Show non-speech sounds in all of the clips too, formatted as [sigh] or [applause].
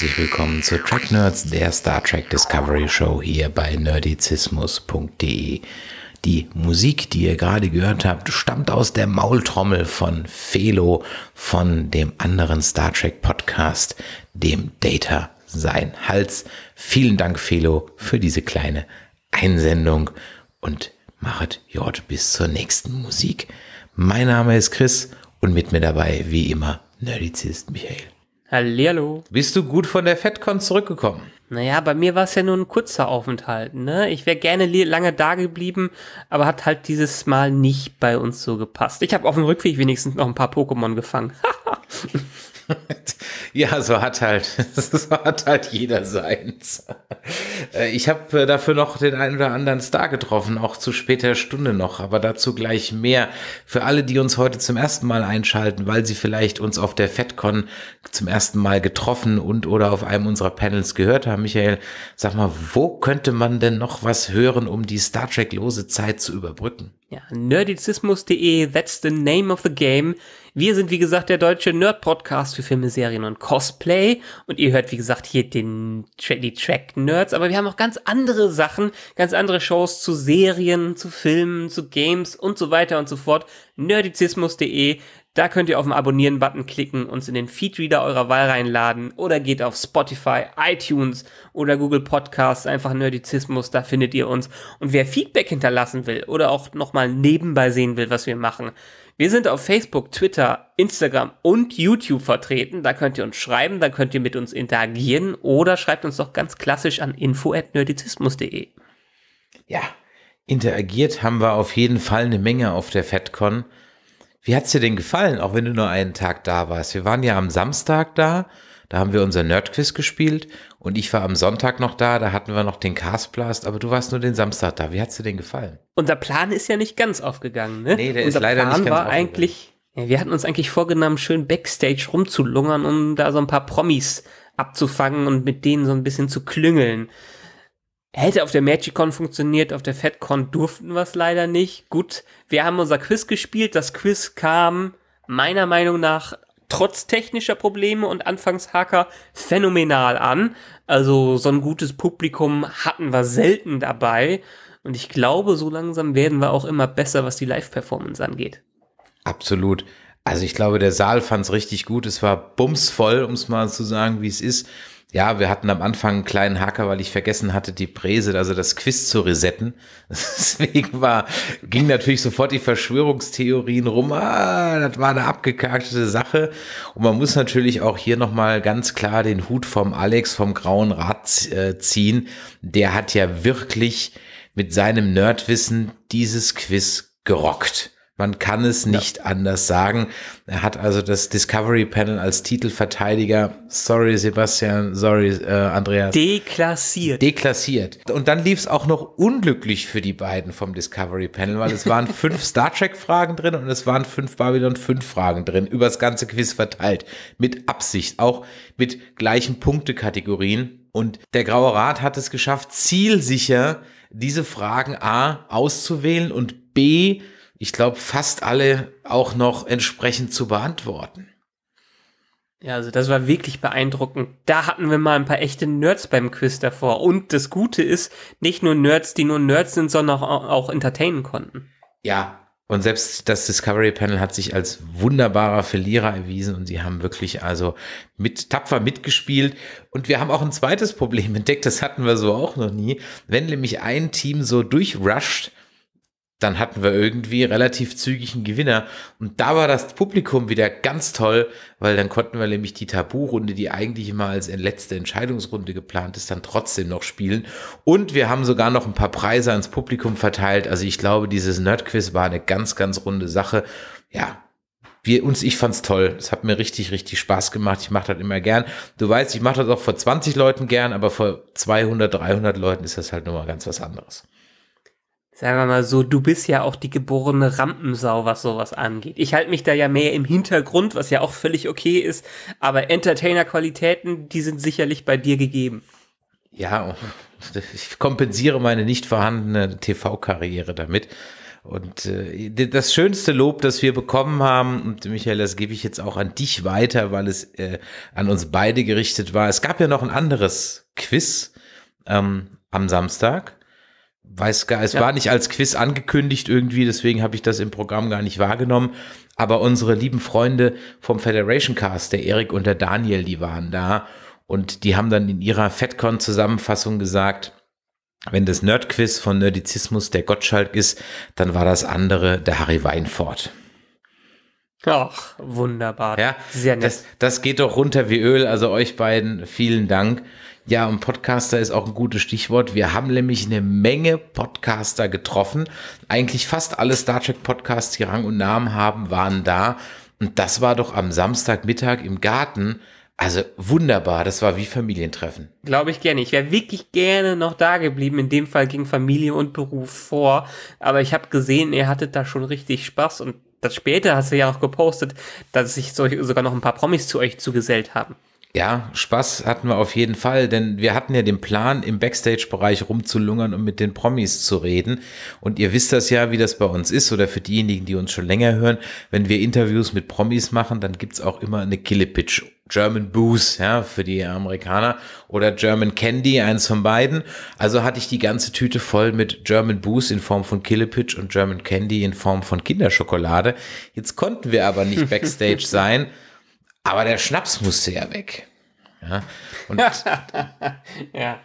herzlich willkommen zu Track Nerds, der Star Trek Discovery Show hier bei nerdizismus.de. Die Musik, die ihr gerade gehört habt, stammt aus der Maultrommel von Felo von dem anderen Star Trek Podcast, dem Data sein Hals. Vielen Dank, Felo, für diese kleine Einsendung und machet Jort bis zur nächsten Musik. Mein Name ist Chris und mit mir dabei, wie immer, Nerdizist Michael. Hallihallo. Bist du gut von der FedCon zurückgekommen? Naja, bei mir war es ja nur ein kurzer Aufenthalt. Ne? Ich wäre gerne lange da geblieben, aber hat halt dieses Mal nicht bei uns so gepasst. Ich habe auf dem Rückweg wenigstens noch ein paar Pokémon gefangen. [laughs] ja, so hat halt, [laughs] so hat halt jeder seins. Äh, ich habe äh, dafür noch den einen oder anderen Star getroffen, auch zu später Stunde noch, aber dazu gleich mehr. Für alle, die uns heute zum ersten Mal einschalten, weil sie vielleicht uns auf der FedCon zum ersten Mal getroffen und oder auf einem unserer Panels gehört haben, Michael, sag mal, wo könnte man denn noch was hören, um die Star Trek lose Zeit zu überbrücken? Ja, nerdizismus.de, that's the name of the game. Wir sind, wie gesagt, der deutsche Nerd-Podcast für Filme, Serien und Cosplay. Und ihr hört, wie gesagt, hier den, die Track-Nerds. Aber wir haben auch ganz andere Sachen, ganz andere Shows zu Serien, zu Filmen, zu Games und so weiter und so fort. Nerdizismus.de. Da könnt ihr auf den Abonnieren-Button klicken, uns in den Feedreader eurer Wahl reinladen oder geht auf Spotify, iTunes oder Google Podcasts, einfach Nerdizismus, da findet ihr uns. Und wer Feedback hinterlassen will oder auch nochmal nebenbei sehen will, was wir machen, wir sind auf Facebook, Twitter, Instagram und YouTube vertreten. Da könnt ihr uns schreiben, da könnt ihr mit uns interagieren oder schreibt uns doch ganz klassisch an info.nerdizismus.de. Ja, interagiert haben wir auf jeden Fall eine Menge auf der FedCon. Wie hat es dir denn gefallen, auch wenn du nur einen Tag da warst? Wir waren ja am Samstag da da haben wir unser Nerdquiz gespielt und ich war am Sonntag noch da, da hatten wir noch den Castblast, aber du warst nur den Samstag da. Wie hat es dir denn gefallen? Unser Plan ist ja nicht ganz aufgegangen, ne? Nee, der unser ist leider Plan nicht ganz war aufgegangen. eigentlich ja, wir hatten uns eigentlich vorgenommen, schön Backstage rumzulungern, um da so ein paar Promis abzufangen und mit denen so ein bisschen zu klüngeln. Hätte auf der MagicCon funktioniert, auf der FedCon durften wir es leider nicht. Gut, wir haben unser Quiz gespielt. Das Quiz kam meiner Meinung nach trotz technischer Probleme und Anfangshaker phänomenal an. Also so ein gutes Publikum hatten wir selten dabei. Und ich glaube, so langsam werden wir auch immer besser, was die Live-Performance angeht. Absolut. Also ich glaube, der Saal fand es richtig gut. Es war bumsvoll, um es mal zu sagen, wie es ist. Ja, wir hatten am Anfang einen kleinen Hacker, weil ich vergessen hatte, die Präse, also das Quiz zu resetten. [laughs] Deswegen war, ging natürlich sofort die Verschwörungstheorien rum. Ah, das war eine abgekackte Sache. Und man muss natürlich auch hier nochmal ganz klar den Hut vom Alex vom Grauen Rad äh, ziehen. Der hat ja wirklich mit seinem Nerdwissen dieses Quiz gerockt. Man kann es nicht ja. anders sagen. Er hat also das Discovery Panel als Titelverteidiger, sorry Sebastian, sorry äh, Andreas. Deklassiert. Deklassiert. Und dann lief es auch noch unglücklich für die beiden vom Discovery Panel, weil es waren [laughs] fünf Star Trek-Fragen drin und es waren fünf Babylon 5-Fragen drin, übers ganze Quiz verteilt. Mit Absicht, auch mit gleichen Punktekategorien. Und der Graue Rat hat es geschafft, zielsicher diese Fragen A auszuwählen und B ich glaube, fast alle auch noch entsprechend zu beantworten. Ja, also das war wirklich beeindruckend. Da hatten wir mal ein paar echte Nerds beim Quiz davor. Und das Gute ist, nicht nur Nerds, die nur Nerds sind, sondern auch, auch entertainen konnten. Ja, und selbst das Discovery Panel hat sich als wunderbarer Verlierer erwiesen und sie haben wirklich also mit tapfer mitgespielt. Und wir haben auch ein zweites Problem entdeckt, das hatten wir so auch noch nie. Wenn nämlich ein Team so durchrusht, dann hatten wir irgendwie relativ zügig einen Gewinner. Und da war das Publikum wieder ganz toll, weil dann konnten wir nämlich die Tabu-Runde, die eigentlich immer als letzte Entscheidungsrunde geplant ist, dann trotzdem noch spielen. Und wir haben sogar noch ein paar Preise ans Publikum verteilt. Also ich glaube, dieses Nerdquiz war eine ganz, ganz runde Sache. Ja. Wir uns, ich fand's toll. Es hat mir richtig, richtig Spaß gemacht. Ich mache das immer gern. Du weißt, ich mache das auch vor 20 Leuten gern, aber vor 200, 300 Leuten ist das halt nochmal ganz was anderes sagen wir mal so, du bist ja auch die geborene Rampensau, was sowas angeht. Ich halte mich da ja mehr im Hintergrund, was ja auch völlig okay ist, aber Entertainer-Qualitäten, die sind sicherlich bei dir gegeben. Ja, [laughs] ich kompensiere meine nicht vorhandene TV-Karriere damit. Und äh, das schönste Lob, das wir bekommen haben, und Michael, das gebe ich jetzt auch an dich weiter, weil es äh, an uns beide gerichtet war. Es gab ja noch ein anderes Quiz ähm, am Samstag weiß gar, es ja. war nicht als Quiz angekündigt irgendwie, deswegen habe ich das im Programm gar nicht wahrgenommen. Aber unsere lieben Freunde vom Federation Cast, der Erik und der Daniel, die waren da und die haben dann in ihrer FedCon-Zusammenfassung gesagt, wenn das Nerdquiz von Nerdizismus der Gottschalk ist, dann war das andere der Harry Weinfort. Ach, wunderbar. Ja, Sehr nett. Das, das geht doch runter wie Öl. Also euch beiden vielen Dank. Ja, und Podcaster ist auch ein gutes Stichwort. Wir haben nämlich eine Menge Podcaster getroffen. Eigentlich fast alle Star Trek Podcasts, die Rang und Namen haben, waren da. Und das war doch am Samstagmittag im Garten. Also wunderbar, das war wie Familientreffen. Glaube ich gerne. Ich wäre wirklich gerne noch da geblieben. In dem Fall ging Familie und Beruf vor. Aber ich habe gesehen, ihr hattet da schon richtig Spaß. Und das später hast du ja auch gepostet, dass sich sogar noch ein paar Promis zu euch zugesellt haben. Ja, Spaß hatten wir auf jeden Fall, denn wir hatten ja den Plan, im Backstage-Bereich rumzulungern und mit den Promis zu reden. Und ihr wisst das ja, wie das bei uns ist oder für diejenigen, die uns schon länger hören. Wenn wir Interviews mit Promis machen, dann gibt's auch immer eine Killepitch. German Booze, ja, für die Amerikaner oder German Candy, eins von beiden. Also hatte ich die ganze Tüte voll mit German Booze in Form von Killepitch und German Candy in Form von Kinderschokolade. Jetzt konnten wir aber nicht [laughs] Backstage sein aber der Schnaps musste ja weg. Ja. Und [laughs] ja.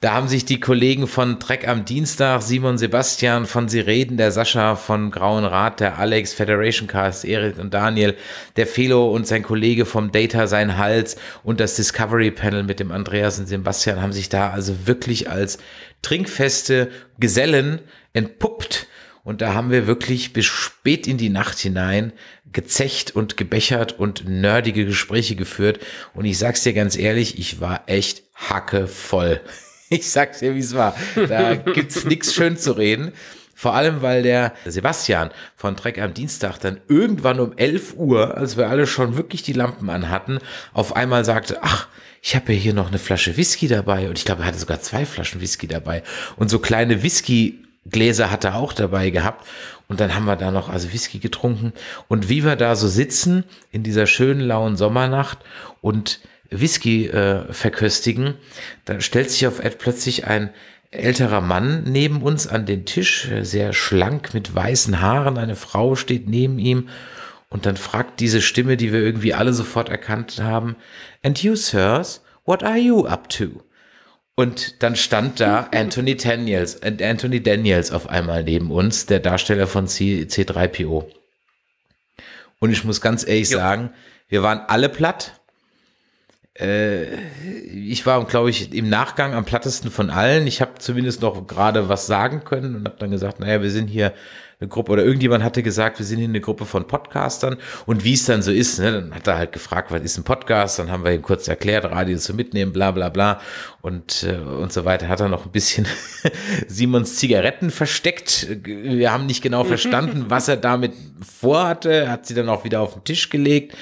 Da haben sich die Kollegen von Treck am Dienstag, Simon Sebastian, von Sie reden, der Sascha, von Grauen Rat, der Alex, Federation Cast, Erik und Daniel, der Felo und sein Kollege vom Data, sein Hals und das Discovery Panel mit dem Andreas und Sebastian haben sich da also wirklich als trinkfeste Gesellen entpuppt und da haben wir wirklich bis spät in die Nacht hinein gezecht und gebechert und nerdige Gespräche geführt. Und ich sag's dir ganz ehrlich, ich war echt hackevoll. [laughs] Ich sag's dir, wie's war. Da gibt's nichts schön zu reden. Vor allem, weil der Sebastian von Trek am Dienstag dann irgendwann um 11 Uhr, als wir alle schon wirklich die Lampen an hatten, auf einmal sagte, ach, ich habe ja hier noch eine Flasche Whisky dabei und ich glaube, er hatte sogar zwei Flaschen Whisky dabei und so kleine Whisky Gläser hat er auch dabei gehabt. Und dann haben wir da noch also Whisky getrunken. Und wie wir da so sitzen in dieser schönen lauen Sommernacht und Whisky äh, verköstigen, dann stellt sich auf Ed plötzlich ein älterer Mann neben uns an den Tisch, äh, sehr schlank mit weißen Haaren. Eine Frau steht neben ihm. Und dann fragt diese Stimme, die wir irgendwie alle sofort erkannt haben, And you, Sirs, what are you up to? Und dann stand da Anthony Daniels, Anthony Daniels auf einmal neben uns, der Darsteller von C, C3PO. Und ich muss ganz ehrlich jo. sagen, wir waren alle platt. Äh, ich war, glaube ich, im Nachgang am plattesten von allen. Ich habe zumindest noch gerade was sagen können und habe dann gesagt, naja, wir sind hier eine Gruppe oder irgendjemand hatte gesagt, wir sind hier eine Gruppe von Podcastern und wie es dann so ist, ne, dann hat er halt gefragt, was ist ein Podcast? Dann haben wir ihm kurz erklärt, Radio zu mitnehmen, bla bla bla und, äh, und so weiter. Hat er noch ein bisschen [laughs] Simons Zigaretten versteckt. Wir haben nicht genau verstanden, [laughs] was er damit vorhatte. hat sie dann auch wieder auf den Tisch gelegt.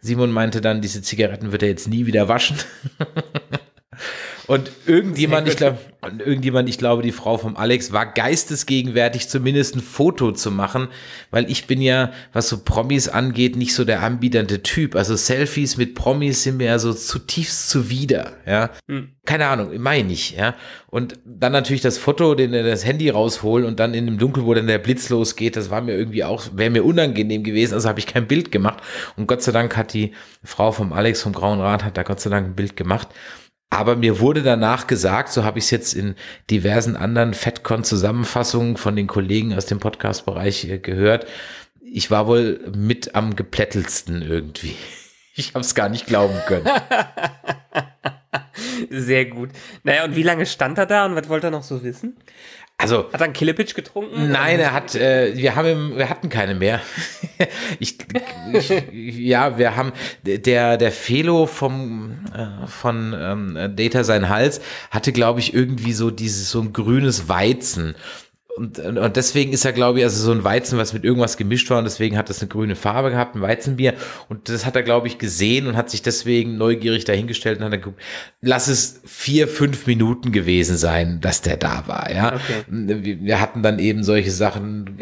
Simon meinte dann, diese Zigaretten wird er jetzt nie wieder waschen. [laughs] Und irgendjemand, ich glaube, und irgendjemand, ich glaube, die Frau vom Alex war geistesgegenwärtig, zumindest ein Foto zu machen, weil ich bin ja, was so Promis angeht, nicht so der anbiedernde Typ. Also Selfies mit Promis sind mir ja so zutiefst zuwider, ja. Hm. Keine Ahnung, meine ich, ja. Und dann natürlich das Foto, den, äh, das Handy rausholen und dann in dem Dunkel, wo dann der Blitz losgeht, das war mir irgendwie auch, wäre mir unangenehm gewesen, also habe ich kein Bild gemacht. Und Gott sei Dank hat die Frau vom Alex vom Grauen Rat, hat da Gott sei Dank ein Bild gemacht. Aber mir wurde danach gesagt, so habe ich es jetzt in diversen anderen FedCon-Zusammenfassungen von den Kollegen aus dem Podcast-Bereich äh, gehört, ich war wohl mit am geplättelsten irgendwie. [laughs] Ich habe es gar nicht glauben können. [laughs] Sehr gut. Naja, und wie lange stand er da und was wollte er noch so wissen? Also, hat er einen Killepitch getrunken? Nein, also er hat, äh, wir haben, wir hatten keine mehr. [laughs] ich, ich, ja, wir haben, der, der Felo vom, äh, von ähm, Data sein Hals hatte, glaube ich, irgendwie so dieses, so ein grünes Weizen. Und, und deswegen ist ja, glaube ich, also so ein Weizen, was mit irgendwas gemischt war und deswegen hat das eine grüne Farbe gehabt, ein Weizenbier. Und das hat er, glaube ich, gesehen und hat sich deswegen neugierig dahingestellt und hat dann geguckt, lass es vier, fünf Minuten gewesen sein, dass der da war. Ja, okay. Wir hatten dann eben solche Sachen,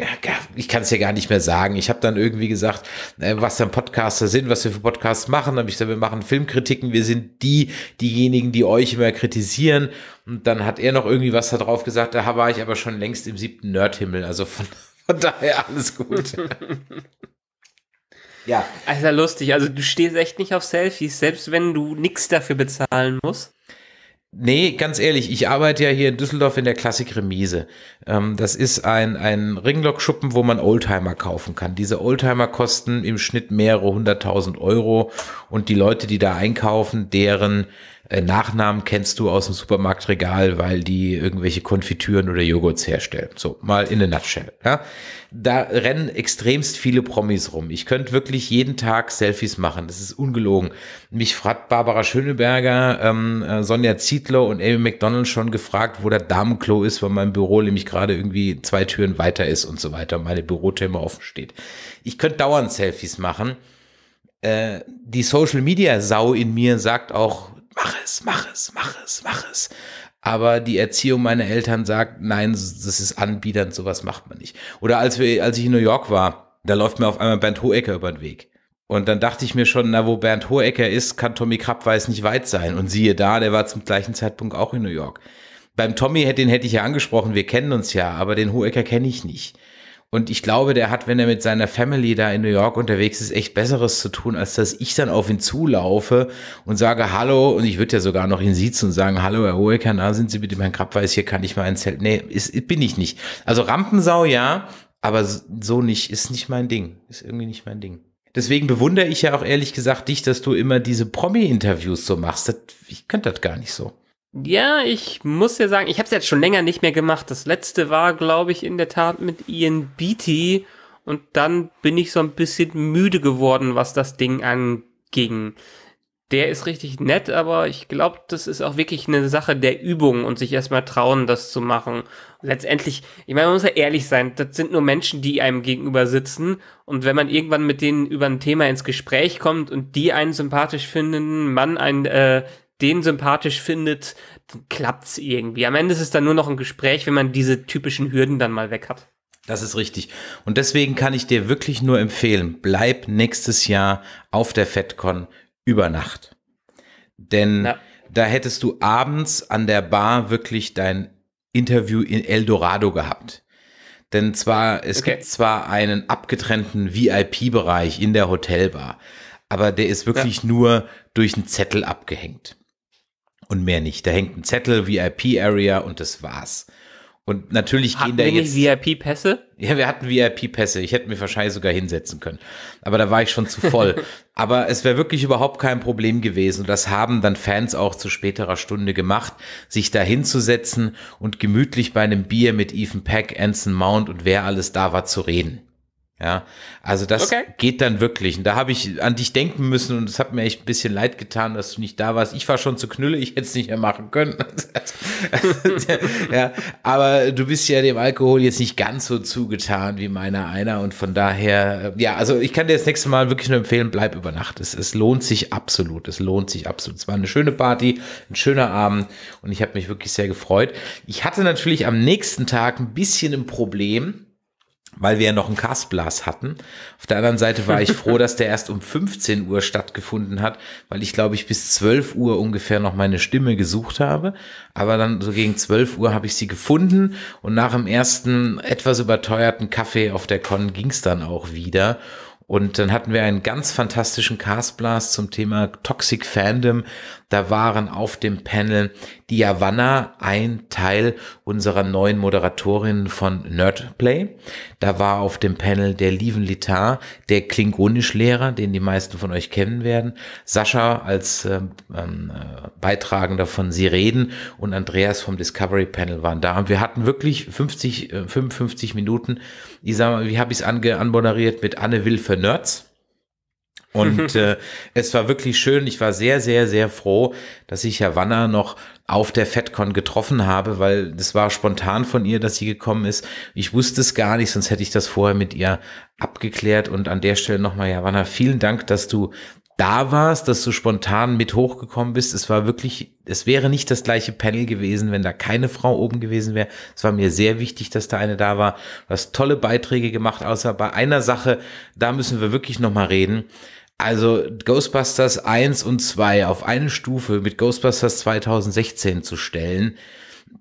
ich kann es ja gar nicht mehr sagen. Ich habe dann irgendwie gesagt, äh, was dann Podcaster sind, was wir für Podcasts machen. Dann habe ich gesagt, wir machen Filmkritiken, wir sind die, diejenigen, die euch immer kritisieren. Und dann hat er noch irgendwie was da drauf gesagt, da war ich aber schon längst im siebten Nerdhimmel. Also von, [laughs] von daher alles gut. [laughs] ja. Also lustig. Also du stehst echt nicht auf Selfies, selbst wenn du nichts dafür bezahlen musst. Nee, ganz ehrlich, ich arbeite ja hier in Düsseldorf in der Klassik Remise. Ähm, das ist ein, ein Ringlockschuppen, wo man Oldtimer kaufen kann. Diese Oldtimer kosten im Schnitt mehrere hunderttausend Euro und die Leute, die da einkaufen, deren äh, Nachnamen kennst du aus dem Supermarktregal, weil die irgendwelche Konfitüren oder Joghurts herstellen. So, mal in a nutshell. Ja? Da rennen extremst viele Promis rum. Ich könnte wirklich jeden Tag Selfies machen. Das ist ungelogen. Mich fragt Barbara Schöneberger, ähm, äh, Sonja Zietlow und Amy McDonald schon gefragt, wo der Damenklo ist, weil mein Büro nämlich gerade irgendwie zwei Türen weiter ist und so weiter. Meine Bürotür offen steht. Ich könnte dauernd Selfies machen äh, die Social Media Sau in mir sagt auch, mach es, mach es, mach es, mach es. Aber die Erziehung meiner Eltern sagt, nein, das ist anbiedernd, sowas macht man nicht. Oder als wir, als ich in New York war, da läuft mir auf einmal Bernd Hohecker über den Weg. Und dann dachte ich mir schon, na, wo Bernd Hohecker ist, kann Tommy Krappweiß nicht weit sein. Und siehe da, der war zum gleichen Zeitpunkt auch in New York. Beim Tommy, den hätte ich ja angesprochen, wir kennen uns ja, aber den Hohecker kenne ich nicht. Und ich glaube, der hat, wenn er mit seiner Family da in New York unterwegs ist, echt Besseres zu tun, als dass ich dann auf ihn zulaufe und sage Hallo. Und ich würde ja sogar noch ihn siezen und sagen, Hallo, Herr Hohecker, na, sind Sie bitte, mein Herrn hier, kann ich mal ein Zelt? Nee, ist, bin ich nicht. Also Rampensau, ja, aber so nicht, ist nicht mein Ding. Ist irgendwie nicht mein Ding. Deswegen bewundere ich ja auch ehrlich gesagt dich, dass du immer diese Promi-Interviews so machst. Das, ich könnte das gar nicht so. Ja, ich muss ja sagen, ich habe es jetzt schon länger nicht mehr gemacht. Das letzte war, glaube ich, in der Tat mit Ian Beatty. Und dann bin ich so ein bisschen müde geworden, was das Ding anging. Der ist richtig nett, aber ich glaube, das ist auch wirklich eine Sache der Übung und sich erstmal trauen, das zu machen. Letztendlich, ich meine, man muss ja ehrlich sein, das sind nur Menschen, die einem gegenüber sitzen. Und wenn man irgendwann mit denen über ein Thema ins Gespräch kommt und die einen sympathisch finden, man einen äh, den sympathisch findet, dann es irgendwie. Am Ende ist es dann nur noch ein Gespräch, wenn man diese typischen Hürden dann mal weg hat. Das ist richtig. Und deswegen kann ich dir wirklich nur empfehlen, bleib nächstes Jahr auf der FedCon über Nacht. Denn ja. da hättest du abends an der Bar wirklich dein Interview in El Dorado gehabt. Denn zwar, es okay. gibt zwar einen abgetrennten VIP-Bereich in der Hotelbar, aber der ist wirklich ja. nur durch einen Zettel abgehängt und mehr nicht. Da hängt ein Zettel, VIP-Area und das war's. Und natürlich hatten gehen da jetzt. wir jetzt. VIP-Pässe? Ja, wir hatten VIP-Pässe. Ich hätte mir wahrscheinlich sogar hinsetzen können. Aber da war ich schon zu voll. [laughs] Aber es wäre wirklich überhaupt kein Problem gewesen. Und das haben dann Fans auch zu späterer Stunde gemacht, sich da hinzusetzen und gemütlich bei einem Bier mit Ethan Peck, Anson Mount und wer alles da war zu reden. Ja, also das okay. geht dann wirklich. Und da habe ich an dich denken müssen und es hat mir echt ein bisschen leid getan, dass du nicht da warst. Ich war schon zu knülle, ich hätte es nicht mehr machen können. [laughs] ja, aber du bist ja dem Alkohol jetzt nicht ganz so zugetan wie meiner einer und von daher, äh, ja, also ich kann dir das nächste Mal wirklich nur empfehlen, bleib über Nacht. Es, es lohnt sich absolut, es lohnt sich absolut. Es war eine schöne Party, ein schöner Abend und ich habe mich wirklich sehr gefreut. Ich hatte natürlich am nächsten Tag ein bisschen ein Problem weil wir ja noch einen Kasplas hatten. Auf der anderen Seite war ich [laughs] froh, dass der erst um 15 Uhr stattgefunden hat, weil ich glaube ich bis 12 Uhr ungefähr noch meine Stimme gesucht habe. Aber dann so gegen 12 Uhr habe ich sie gefunden und nach dem ersten etwas überteuerten Kaffee auf der Con ging es dann auch wieder. Und dann hatten wir einen ganz fantastischen Castblast zum Thema Toxic Fandom. Da waren auf dem Panel die Javanna ein Teil unserer neuen Moderatorin von Nerdplay. Da war auf dem Panel der Lieven Litar, der Klingonisch-Lehrer, den die meisten von euch kennen werden, Sascha als äh, äh, Beitragender von Sie reden und Andreas vom Discovery Panel waren da. Und wir hatten wirklich 50, äh, 55 Minuten. Ich sag mal, wie habe ich es anmoderiert mit Anne Will für Nerds? Und [laughs] äh, es war wirklich schön. Ich war sehr, sehr, sehr froh, dass ich Havanna noch auf der FedCon getroffen habe, weil es war spontan von ihr, dass sie gekommen ist. Ich wusste es gar nicht, sonst hätte ich das vorher mit ihr abgeklärt. Und an der Stelle nochmal, Havanna, vielen Dank, dass du da warst, dass du spontan mit hochgekommen bist. Es war wirklich, es wäre nicht das gleiche Panel gewesen, wenn da keine Frau oben gewesen wäre. Es war mir sehr wichtig, dass da eine da war. Du hast tolle Beiträge gemacht, außer bei einer Sache, da müssen wir wirklich nochmal reden also Ghostbusters 1 und 2 auf eine Stufe mit Ghostbusters 2016 zu stellen,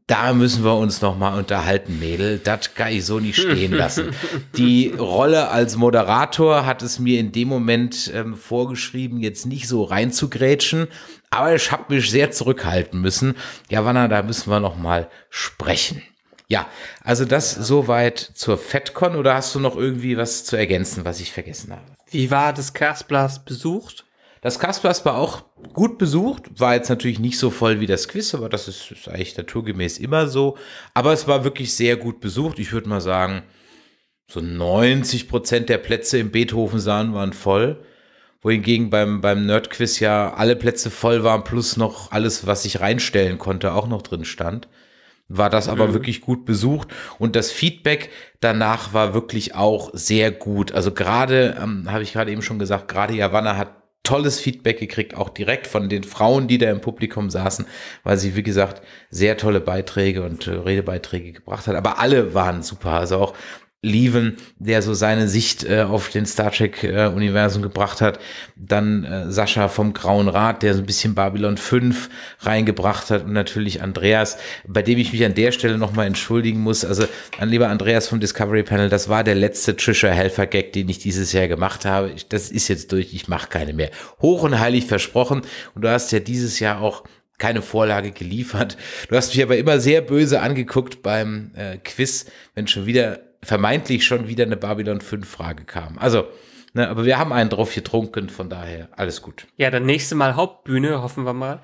da müssen wir uns nochmal unterhalten, Mädel. Das kann ich so nicht stehen [laughs] lassen. Die Rolle als Moderator hat es mir in dem Moment ähm, vorgeschrieben, jetzt nicht so reinzugrätschen. Aber ich habe mich sehr zurückhalten müssen. Ja, Wanner, da müssen wir nochmal sprechen. Ja, also das ja. soweit zur FedCon. Oder hast du noch irgendwie was zu ergänzen, was ich vergessen habe? Wie war das Kasplers besucht? Das Kasplers war auch gut besucht, war jetzt natürlich nicht so voll wie das Quiz, aber das ist, ist eigentlich naturgemäß immer so. Aber es war wirklich sehr gut besucht. Ich würde mal sagen, so 90 Prozent der Plätze im Beethoven-Saal waren voll wohingegen beim, beim Nerd-Quiz ja alle Plätze voll waren, plus noch alles, was ich reinstellen konnte, auch noch drin stand war das aber mhm. wirklich gut besucht und das Feedback danach war wirklich auch sehr gut. Also gerade, ähm, habe ich gerade eben schon gesagt, gerade Javanna hat tolles Feedback gekriegt, auch direkt von den Frauen, die da im Publikum saßen, weil sie, wie gesagt, sehr tolle Beiträge und äh, Redebeiträge gebracht hat. Aber alle waren super. Also auch Leven, der so seine Sicht äh, auf den Star Trek-Universum äh, gebracht hat. Dann äh, Sascha vom Grauen Rat, der so ein bisschen Babylon 5 reingebracht hat. Und natürlich Andreas, bei dem ich mich an der Stelle nochmal entschuldigen muss. Also, an lieber Andreas vom Discovery Panel, das war der letzte Trisha Helfer-Gag, den ich dieses Jahr gemacht habe. Ich, das ist jetzt durch, ich mache keine mehr. Hoch und heilig versprochen. Und du hast ja dieses Jahr auch keine Vorlage geliefert. Du hast mich aber immer sehr böse angeguckt beim äh, Quiz, wenn schon wieder vermeintlich schon wieder eine Babylon 5-Frage kam. Also, ne, aber wir haben einen drauf getrunken, von daher alles gut. Ja, dann nächste Mal Hauptbühne, hoffen wir mal.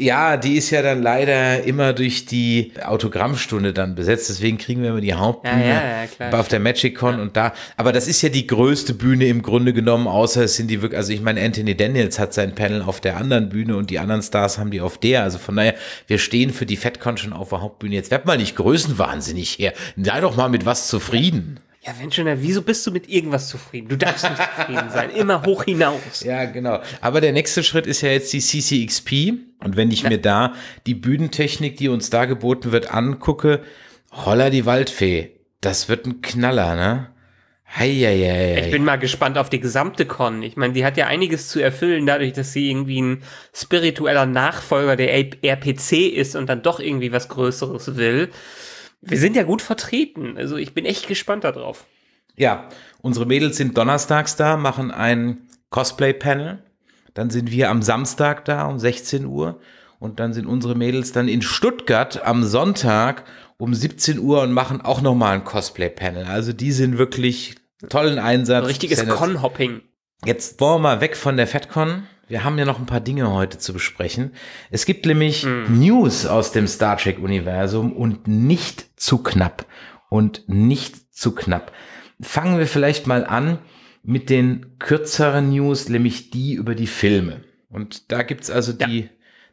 Ja, die ist ja dann leider immer durch die Autogrammstunde dann besetzt. Deswegen kriegen wir immer die Hauptbühne ja, ja, ja, auf der MagicCon und da. Aber das ist ja die größte Bühne im Grunde genommen, außer es sind die wirklich, also ich meine, Anthony Daniels hat sein Panel auf der anderen Bühne und die anderen Stars haben die auf der. Also von daher, wir stehen für die FatCon schon auf der Hauptbühne. Jetzt werd mal nicht größenwahnsinnig her. Sei doch mal mit was zufrieden. Ja, wenn schon, dann wieso bist du mit irgendwas zufrieden? Du darfst nicht zufrieden sein. Immer hoch hinaus. Ja, genau. Aber der nächste Schritt ist ja jetzt die CCXP. Und wenn ich ja. mir da die Bühnentechnik, die uns da geboten wird, angucke, holla die Waldfee. Das wird ein Knaller, ne? Heieiei. Ich bin mal gespannt auf die gesamte Con. Ich meine, die hat ja einiges zu erfüllen, dadurch, dass sie irgendwie ein spiritueller Nachfolger der RPC ist und dann doch irgendwie was Größeres will. Wir sind ja gut vertreten. Also ich bin echt gespannt darauf. Ja, unsere Mädels sind donnerstags da, machen ein Cosplay-Panel. Dann sind wir am Samstag da um 16 Uhr. Und dann sind unsere Mädels dann in Stuttgart am Sonntag um 17 Uhr und machen auch nochmal ein Cosplay-Panel. Also die sind wirklich tollen Einsatz. Ein richtiges Con-Hopping. Jetzt wollen wir mal weg von der FatCon. Wir haben ja noch ein paar Dinge heute zu besprechen. Es gibt nämlich mm. News aus dem Star Trek-Universum und nicht zu knapp. Und nicht zu knapp. Fangen wir vielleicht mal an mit den kürzeren News, nämlich die über die Filme. Und da gibt es also die, ja.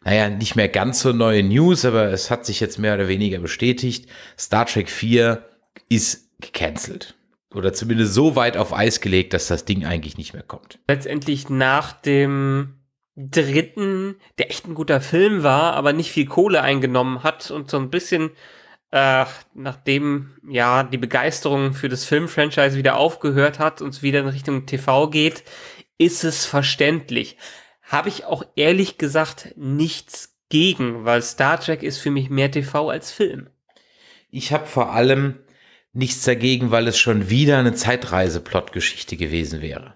naja, nicht mehr ganz so neue News, aber es hat sich jetzt mehr oder weniger bestätigt. Star Trek 4 ist gecancelt. Oder zumindest so weit auf Eis gelegt, dass das Ding eigentlich nicht mehr kommt. Letztendlich nach dem dritten, der echt ein guter Film war, aber nicht viel Kohle eingenommen hat und so ein bisschen äh, nachdem ja die Begeisterung für das Filmfranchise wieder aufgehört hat und es wieder in Richtung TV geht, ist es verständlich. Habe ich auch ehrlich gesagt nichts gegen, weil Star Trek ist für mich mehr TV als Film. Ich habe vor allem nichts dagegen, weil es schon wieder eine Zeitreise-Plot-Geschichte gewesen wäre.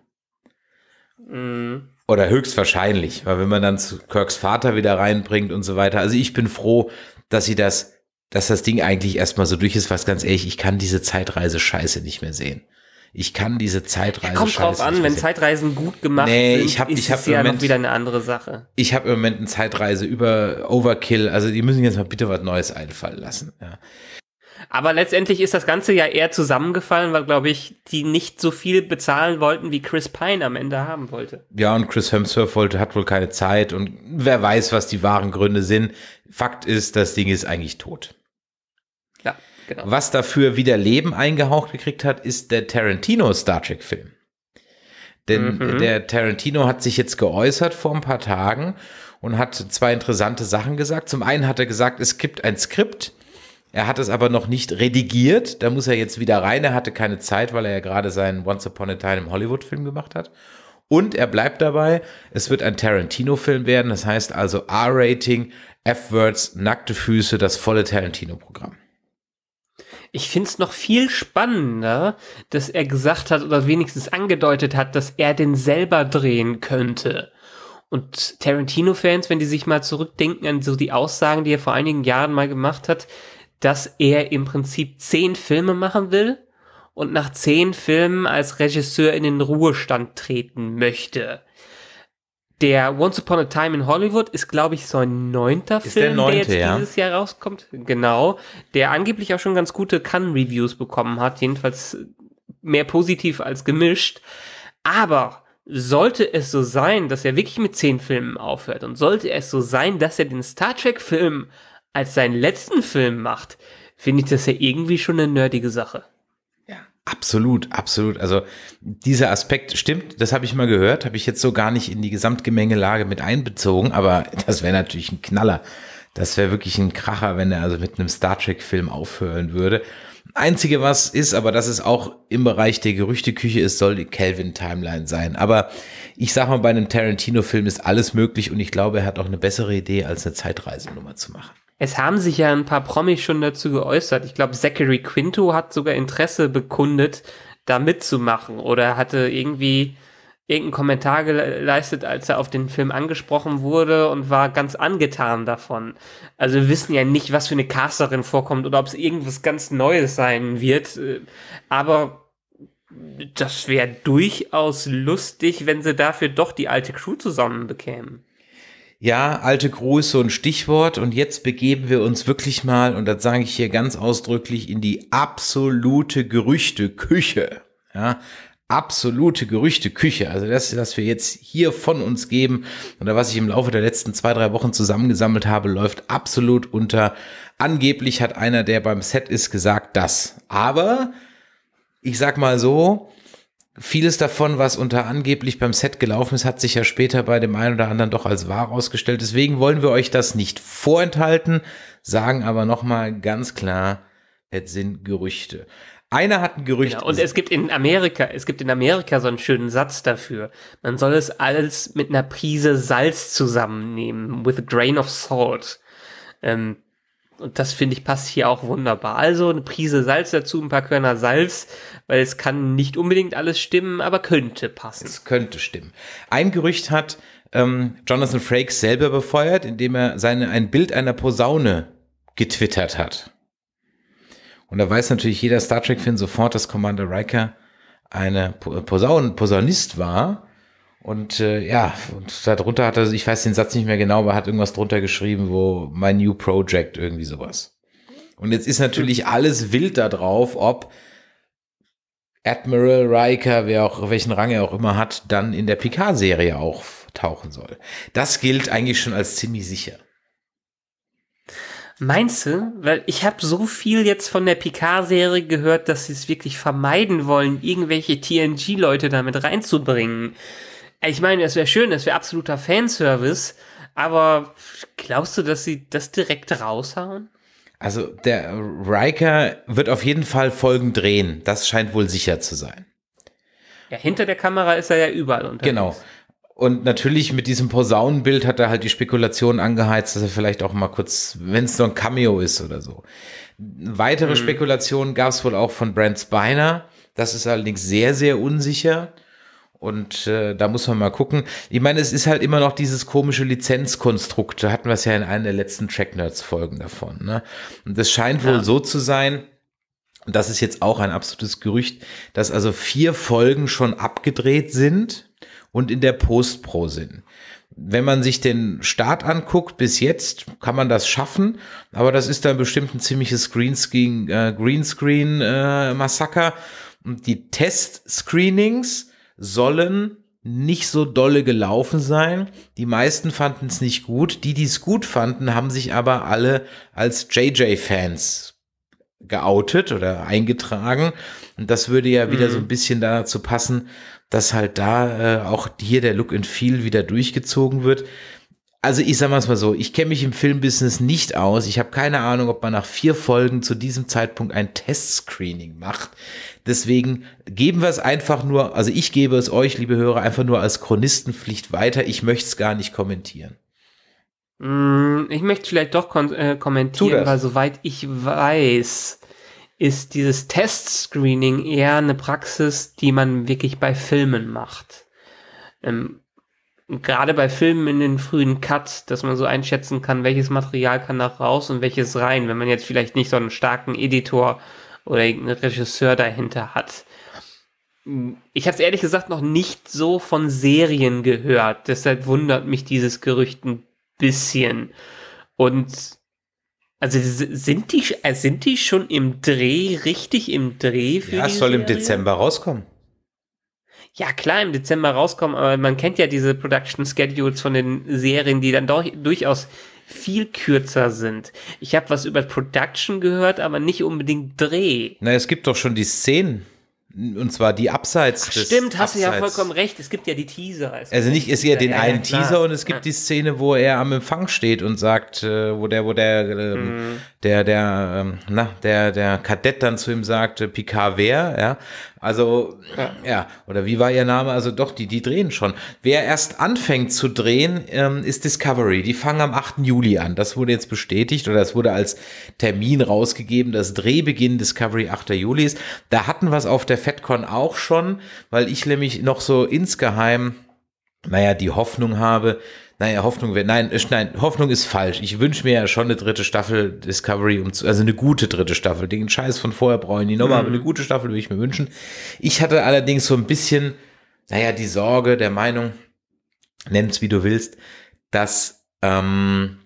Mm. Oder höchstwahrscheinlich, weil wenn man dann zu Kirks Vater wieder reinbringt und so weiter. Also ich bin froh, dass sie das dass das Ding eigentlich erstmal so durch ist, was ganz ehrlich, ich kann diese Zeitreise-Scheiße nicht mehr sehen. Ich kann diese Zeitreise. Ja, kommt Scheiße drauf an, wenn Zeitreisen gut gemacht nee, sind, ich hab, ist ich hab es im ja Moment, wieder eine andere Sache. Ich habe im Moment eine Zeitreise über Overkill. Also die müssen jetzt mal bitte was Neues einfallen lassen. Ja. Aber letztendlich ist das Ganze ja eher zusammengefallen, weil, glaube ich, die nicht so viel bezahlen wollten, wie Chris Pine am Ende haben wollte. Ja, und Chris Hemsworth wollte, hat wohl keine Zeit und wer weiß, was die wahren Gründe sind. Fakt ist, das Ding ist eigentlich tot. Ja, genau. Was dafür wieder Leben eingehaucht gekriegt hat, ist der Tarantino-Star Trek-Film. Denn mhm. der Tarantino hat sich jetzt geäußert vor ein paar Tagen und hat zwei interessante Sachen gesagt. Zum einen hat er gesagt, es gibt ein Skript. Er hat es aber noch nicht redigiert. Da muss er jetzt wieder rein. Er hatte keine Zeit, weil er ja gerade seinen Once Upon a Time im Hollywood-Film gemacht hat. Und er bleibt dabei, es wird ein Tarantino-Film werden. Das heißt also R-Rating, F-Words, nackte Füße, das volle Tarantino-Programm. Ich finde es noch viel spannender, dass er gesagt hat oder wenigstens angedeutet hat, dass er den selber drehen könnte. Und Tarantino-Fans, wenn die sich mal zurückdenken an so die Aussagen, die er vor einigen Jahren mal gemacht hat, dass er im Prinzip zehn Filme machen will und nach zehn Filmen als Regisseur in den Ruhestand treten möchte. Der Once Upon a Time in Hollywood ist, glaube ich, sein neunter Film, der, neunte, der jetzt ja. dieses Jahr rauskommt. Genau. Der angeblich auch schon ganz gute Cannes-Reviews bekommen hat. Jedenfalls mehr positiv als gemischt. Aber sollte es so sein, dass er wirklich mit zehn Filmen aufhört und sollte es so sein, dass er den Star Trek-Film als seinen letzten Film macht, finde ich das ja irgendwie schon eine nerdige Sache. Absolut, absolut. Also dieser Aspekt stimmt, das habe ich mal gehört, habe ich jetzt so gar nicht in die Gesamtgemengelage mit einbezogen, aber [laughs] das wäre natürlich ein Knaller. Das wäre wirklich ein Kracher, wenn er also mit einem Star Trek-Film aufhören würde. Einzige, was ist, aber das ist auch im Bereich der Gerüchteküche, es soll die Kelvin timeline sein. Aber ich sag mal, bei einem Tarantino-Film ist alles möglich und ich glaube, er hat auch eine bessere Idee, als eine Zeitreisenummer zu machen. Es haben sich ja ein paar Promis schon dazu geäußert. Ich glaube, Zachary Quinto hat sogar Interesse bekundet, da mitzumachen oder hatte irgendwie irgendeinen Kommentar geleistet, als er auf den Film angesprochen wurde und war ganz angetan davon. Also wir wissen ja nicht, was für eine Casterin vorkommt oder ob es irgendwas ganz Neues sein wird. Aber das wäre durchaus lustig, wenn sie dafür doch die alte Crew zusammenbekämen ja, alte Grüße und Stichwort. Und jetzt begeben wir uns wirklich mal, und das sage ich hier ganz ausdrücklich, in die absolute Gerüchteküche. Ja, absolute Gerüchteküche. Also das, was wir jetzt hier von uns geben oder was ich im Laufe der letzten zwei, drei Wochen zusammengesammelt habe, läuft absolut unter. Angeblich hat einer, der beim Set ist, gesagt, das. Aber ich sag mal so, Vieles davon, was unter angeblich beim Set gelaufen ist, hat sich ja später bei dem einen oder anderen doch als wahr ausgestellt. Deswegen wollen wir euch das nicht vorenthalten, sagen aber nochmal ganz klar, es sind Gerüchte. Einer hat ein Gerücht. Genau, und es gibt in Amerika, es gibt in Amerika so einen schönen Satz dafür. Man soll es alles mit einer Prise Salz zusammennehmen, with a grain of salt. Ähm, und das finde ich passt hier auch wunderbar. Also eine Prise Salz dazu, ein paar Körner Salz, weil es kann nicht unbedingt alles stimmen, aber könnte passen. Es könnte stimmen. Ein Gerücht hat ähm, Jonathan Frakes selber befeuert, indem er seine, ein Bild einer Posaune getwittert hat. Und da weiß natürlich jeder Star Trek-Fan sofort, dass Commander Riker eine Posaun Posaunist war und äh, ja, und darunter hat er, ich weiß den Satz nicht mehr genau, aber hat irgendwas drunter geschrieben, wo My New Project irgendwie sowas. Und jetzt ist natürlich alles wild da drauf, ob Admiral Riker, wer auch, welchen Rang er auch immer hat, dann in der Picard-Serie auch tauchen soll. Das gilt eigentlich schon als ziemlich sicher. Meinst du? Weil ich habe so viel jetzt von der Picard-Serie gehört, dass sie es wirklich vermeiden wollen, irgendwelche TNG-Leute damit reinzubringen. Ich meine, es wäre schön, es wäre absoluter Fanservice, aber glaubst du, dass sie das direkt raushauen? Also der Riker wird auf jeden Fall Folgen drehen. Das scheint wohl sicher zu sein. Ja, hinter der Kamera ist er ja überall unterwegs. Genau. Und natürlich mit diesem Posaunenbild hat er halt die Spekulation angeheizt, dass er vielleicht auch mal kurz, wenn es so ein Cameo ist oder so. Weitere hm. Spekulationen gab es wohl auch von Brent Spiner. Das ist allerdings sehr, sehr unsicher. Und äh, da muss man mal gucken. Ich meine, es ist halt immer noch dieses komische Lizenzkonstrukt. Da hatten wir es ja in einer der letzten Track Nerds Folgen davon. Ne? Und das scheint ja. wohl so zu sein. Und das ist jetzt auch ein absolutes Gerücht, dass also vier Folgen schon abgedreht sind und in der Postpro sind. Wenn man sich den Start anguckt, bis jetzt kann man das schaffen, aber das ist dann bestimmt ein ziemliches Greenscreen-Massaker. Äh, Greenscreen, äh, Massaker. und die Test-Screenings, sollen nicht so dolle gelaufen sein. Die meisten fanden es nicht gut. Die, die es gut fanden, haben sich aber alle als JJ-Fans geoutet oder eingetragen. Und das würde ja mhm. wieder so ein bisschen dazu passen, dass halt da äh, auch hier der Look and Feel wieder durchgezogen wird also ich sage mal so, ich kenne mich im Filmbusiness nicht aus. Ich habe keine Ahnung, ob man nach vier Folgen zu diesem Zeitpunkt ein Testscreening macht. Deswegen geben wir es einfach nur, also ich gebe es euch, liebe Hörer, einfach nur als Chronistenpflicht weiter. Ich möchte es gar nicht kommentieren. Mm, ich möchte vielleicht doch kom äh, kommentieren, weil soweit ich weiß, ist dieses Testscreening eher eine Praxis, die man wirklich bei Filmen macht. Ähm, gerade bei Filmen in den frühen Cuts, dass man so einschätzen kann, welches Material kann nach raus und welches rein, wenn man jetzt vielleicht nicht so einen starken Editor oder einen Regisseur dahinter hat. Ich habe es ehrlich gesagt noch nicht so von Serien gehört, deshalb wundert mich dieses Gerücht ein bisschen. Und also sind die, äh, sind die schon im Dreh, richtig im Dreh für Ja, es soll Serie? im Dezember rauskommen ja klar im Dezember rauskommen, aber man kennt ja diese Production Schedules von den Serien, die dann doch, durchaus viel kürzer sind. Ich habe was über Production gehört, aber nicht unbedingt Dreh. Na, es gibt doch schon die Szenen. Und zwar die abseits Ach, des. Stimmt, hast abseits. du ja vollkommen recht. Es gibt ja die Teaser. also, also nicht, es gibt ja den ja, einen ja, Teaser und es gibt ja. die Szene, wo er am Empfang steht und sagt, äh, wo der, wo der äh, mhm der, der, ähm, na, der, der Kadett dann zu ihm sagte, Picard wer, ja. Also, ja. ja. oder wie war ihr Name? Also doch, die, die drehen schon. Wer erst anfängt zu drehen, ähm, ist Discovery. Die fangen am 8. Juli an. Das wurde jetzt bestätigt oder es wurde als Termin rausgegeben, dass Drehbeginn Discovery 8. Juli ist. Da hatten wir es auf der FedCon auch schon, weil ich nämlich noch so insgeheim, naja, die Hoffnung habe, naja, Hoffnung wäre, nein, nein, Hoffnung ist falsch. Ich wünsche mir ja schon eine dritte Staffel Discovery, um zu, also eine gute dritte Staffel. Den Scheiß von vorher brauche die nochmal, mhm. aber eine gute Staffel würde ich mir wünschen. Ich hatte allerdings so ein bisschen, naja, die Sorge der Meinung, nenn's wie du willst, dass ähm,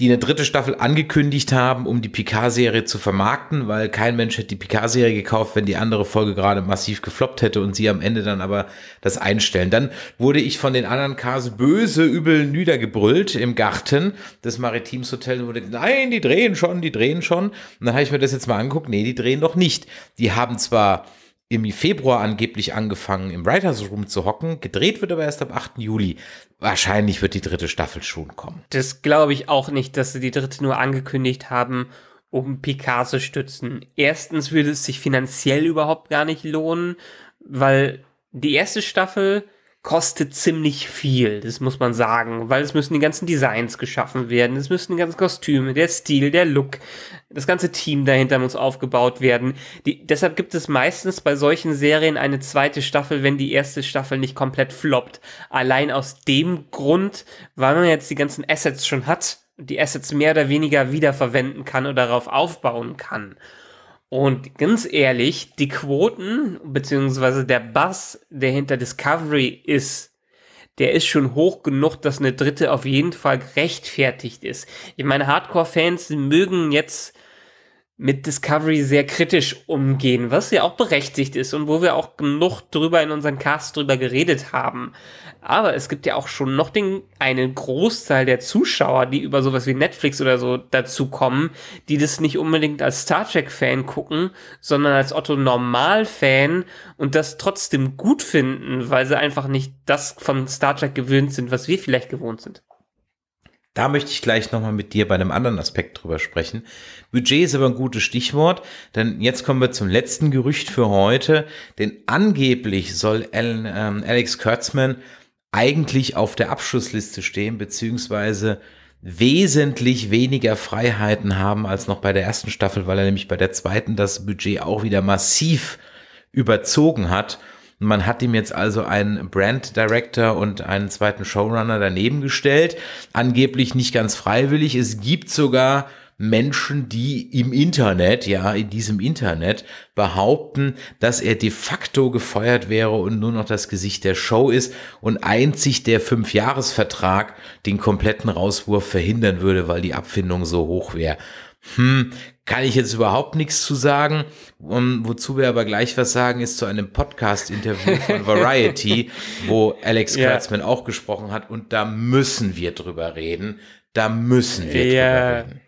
die eine dritte Staffel angekündigt haben, um die Picard-Serie zu vermarkten, weil kein Mensch hätte die Picard-Serie gekauft, wenn die andere Folge gerade massiv gefloppt hätte und sie am Ende dann aber das einstellen. Dann wurde ich von den anderen Cars böse, übel niedergebrüllt im Garten des Maritims Hotels und wurde gesagt, nein, die drehen schon, die drehen schon. Und dann habe ich mir das jetzt mal angeguckt, nee, die drehen doch nicht. Die haben zwar im Februar angeblich angefangen, im Writers Room zu hocken. Gedreht wird aber erst am 8. Juli. Wahrscheinlich wird die dritte Staffel schon kommen. Das glaube ich auch nicht, dass sie die dritte nur angekündigt haben, um Picard zu stützen. Erstens würde es sich finanziell überhaupt gar nicht lohnen, weil die erste Staffel kostet ziemlich viel, das muss man sagen, weil es müssen die ganzen Designs geschaffen werden, es müssen die ganzen Kostüme, der Stil, der Look, das ganze Team dahinter muss aufgebaut werden. Die, deshalb gibt es meistens bei solchen Serien eine zweite Staffel, wenn die erste Staffel nicht komplett floppt. Allein aus dem Grund, weil man jetzt die ganzen Assets schon hat, die Assets mehr oder weniger wiederverwenden kann oder darauf aufbauen kann. Und ganz ehrlich, die Quoten, beziehungsweise der Bass, der hinter Discovery ist, der ist schon hoch genug, dass eine dritte auf jeden Fall gerechtfertigt ist. Ich meine, Hardcore-Fans mögen jetzt mit Discovery sehr kritisch umgehen, was ja auch berechtigt ist und wo wir auch genug drüber in unseren Cast drüber geredet haben. Aber es gibt ja auch schon noch den einen Großteil der Zuschauer, die über sowas wie Netflix oder so dazu kommen, die das nicht unbedingt als Star Trek Fan gucken, sondern als Otto Normal Fan und das trotzdem gut finden, weil sie einfach nicht das von Star Trek gewöhnt sind, was wir vielleicht gewohnt sind. Da möchte ich gleich nochmal mit dir bei einem anderen Aspekt drüber sprechen. Budget ist aber ein gutes Stichwort, denn jetzt kommen wir zum letzten Gerücht für heute, denn angeblich soll Alan, ähm, Alex Kurtzman eigentlich auf der Abschlussliste stehen, beziehungsweise wesentlich weniger Freiheiten haben als noch bei der ersten Staffel, weil er nämlich bei der zweiten das Budget auch wieder massiv überzogen hat man hat ihm jetzt also einen Brand Director und einen zweiten Showrunner daneben gestellt. Angeblich nicht ganz freiwillig. Es gibt sogar Menschen, die im Internet, ja, in diesem Internet behaupten, dass er de facto gefeuert wäre und nur noch das Gesicht der Show ist und einzig der Fünfjahresvertrag den kompletten Rauswurf verhindern würde, weil die Abfindung so hoch wäre. Hm, kann ich jetzt überhaupt nichts zu sagen. Um, wozu wir aber gleich was sagen, ist zu einem Podcast-Interview von Variety, [laughs] wo Alex Kurtzman auch gesprochen hat. Und da müssen wir drüber reden. Da müssen wir drüber reden.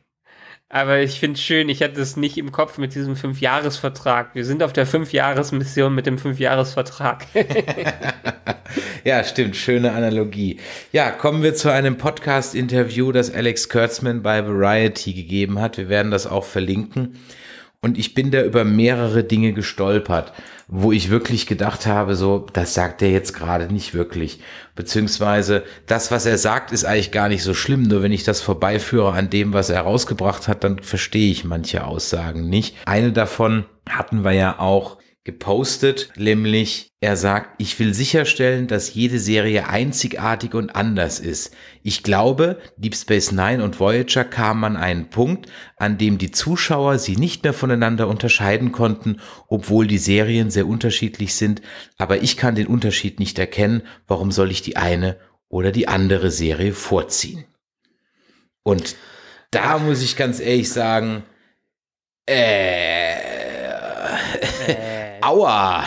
Aber ich finde es schön, ich hatte es nicht im Kopf mit diesem Fünfjahresvertrag. Wir sind auf der Fünfjahresmission mit dem Fünfjahresvertrag. [laughs] ja, stimmt, schöne Analogie. Ja, kommen wir zu einem Podcast-Interview, das Alex Kurtzman bei Variety gegeben hat. Wir werden das auch verlinken. Und ich bin da über mehrere Dinge gestolpert wo ich wirklich gedacht habe, so, das sagt er jetzt gerade nicht wirklich. Beziehungsweise das, was er sagt, ist eigentlich gar nicht so schlimm. Nur wenn ich das vorbeiführe an dem, was er rausgebracht hat, dann verstehe ich manche Aussagen nicht. Eine davon hatten wir ja auch gepostet, nämlich er sagt, ich will sicherstellen, dass jede Serie einzigartig und anders ist. Ich glaube, Deep Space Nine und Voyager kamen an einen Punkt, an dem die Zuschauer sie nicht mehr voneinander unterscheiden konnten, obwohl die Serien sehr unterschiedlich sind, aber ich kann den Unterschied nicht erkennen, warum soll ich die eine oder die andere Serie vorziehen? Und da muss ich ganz ehrlich sagen, äh, äh Aua!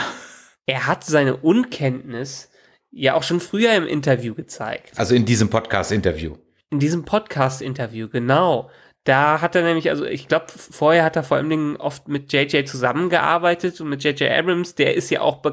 Er hat seine Unkenntnis ja auch schon früher im Interview gezeigt. Also in diesem Podcast-Interview. In diesem Podcast-Interview, genau. Da hat er nämlich, also ich glaube, vorher hat er vor allen Dingen oft mit JJ zusammengearbeitet und mit JJ Abrams, der ist ja auch,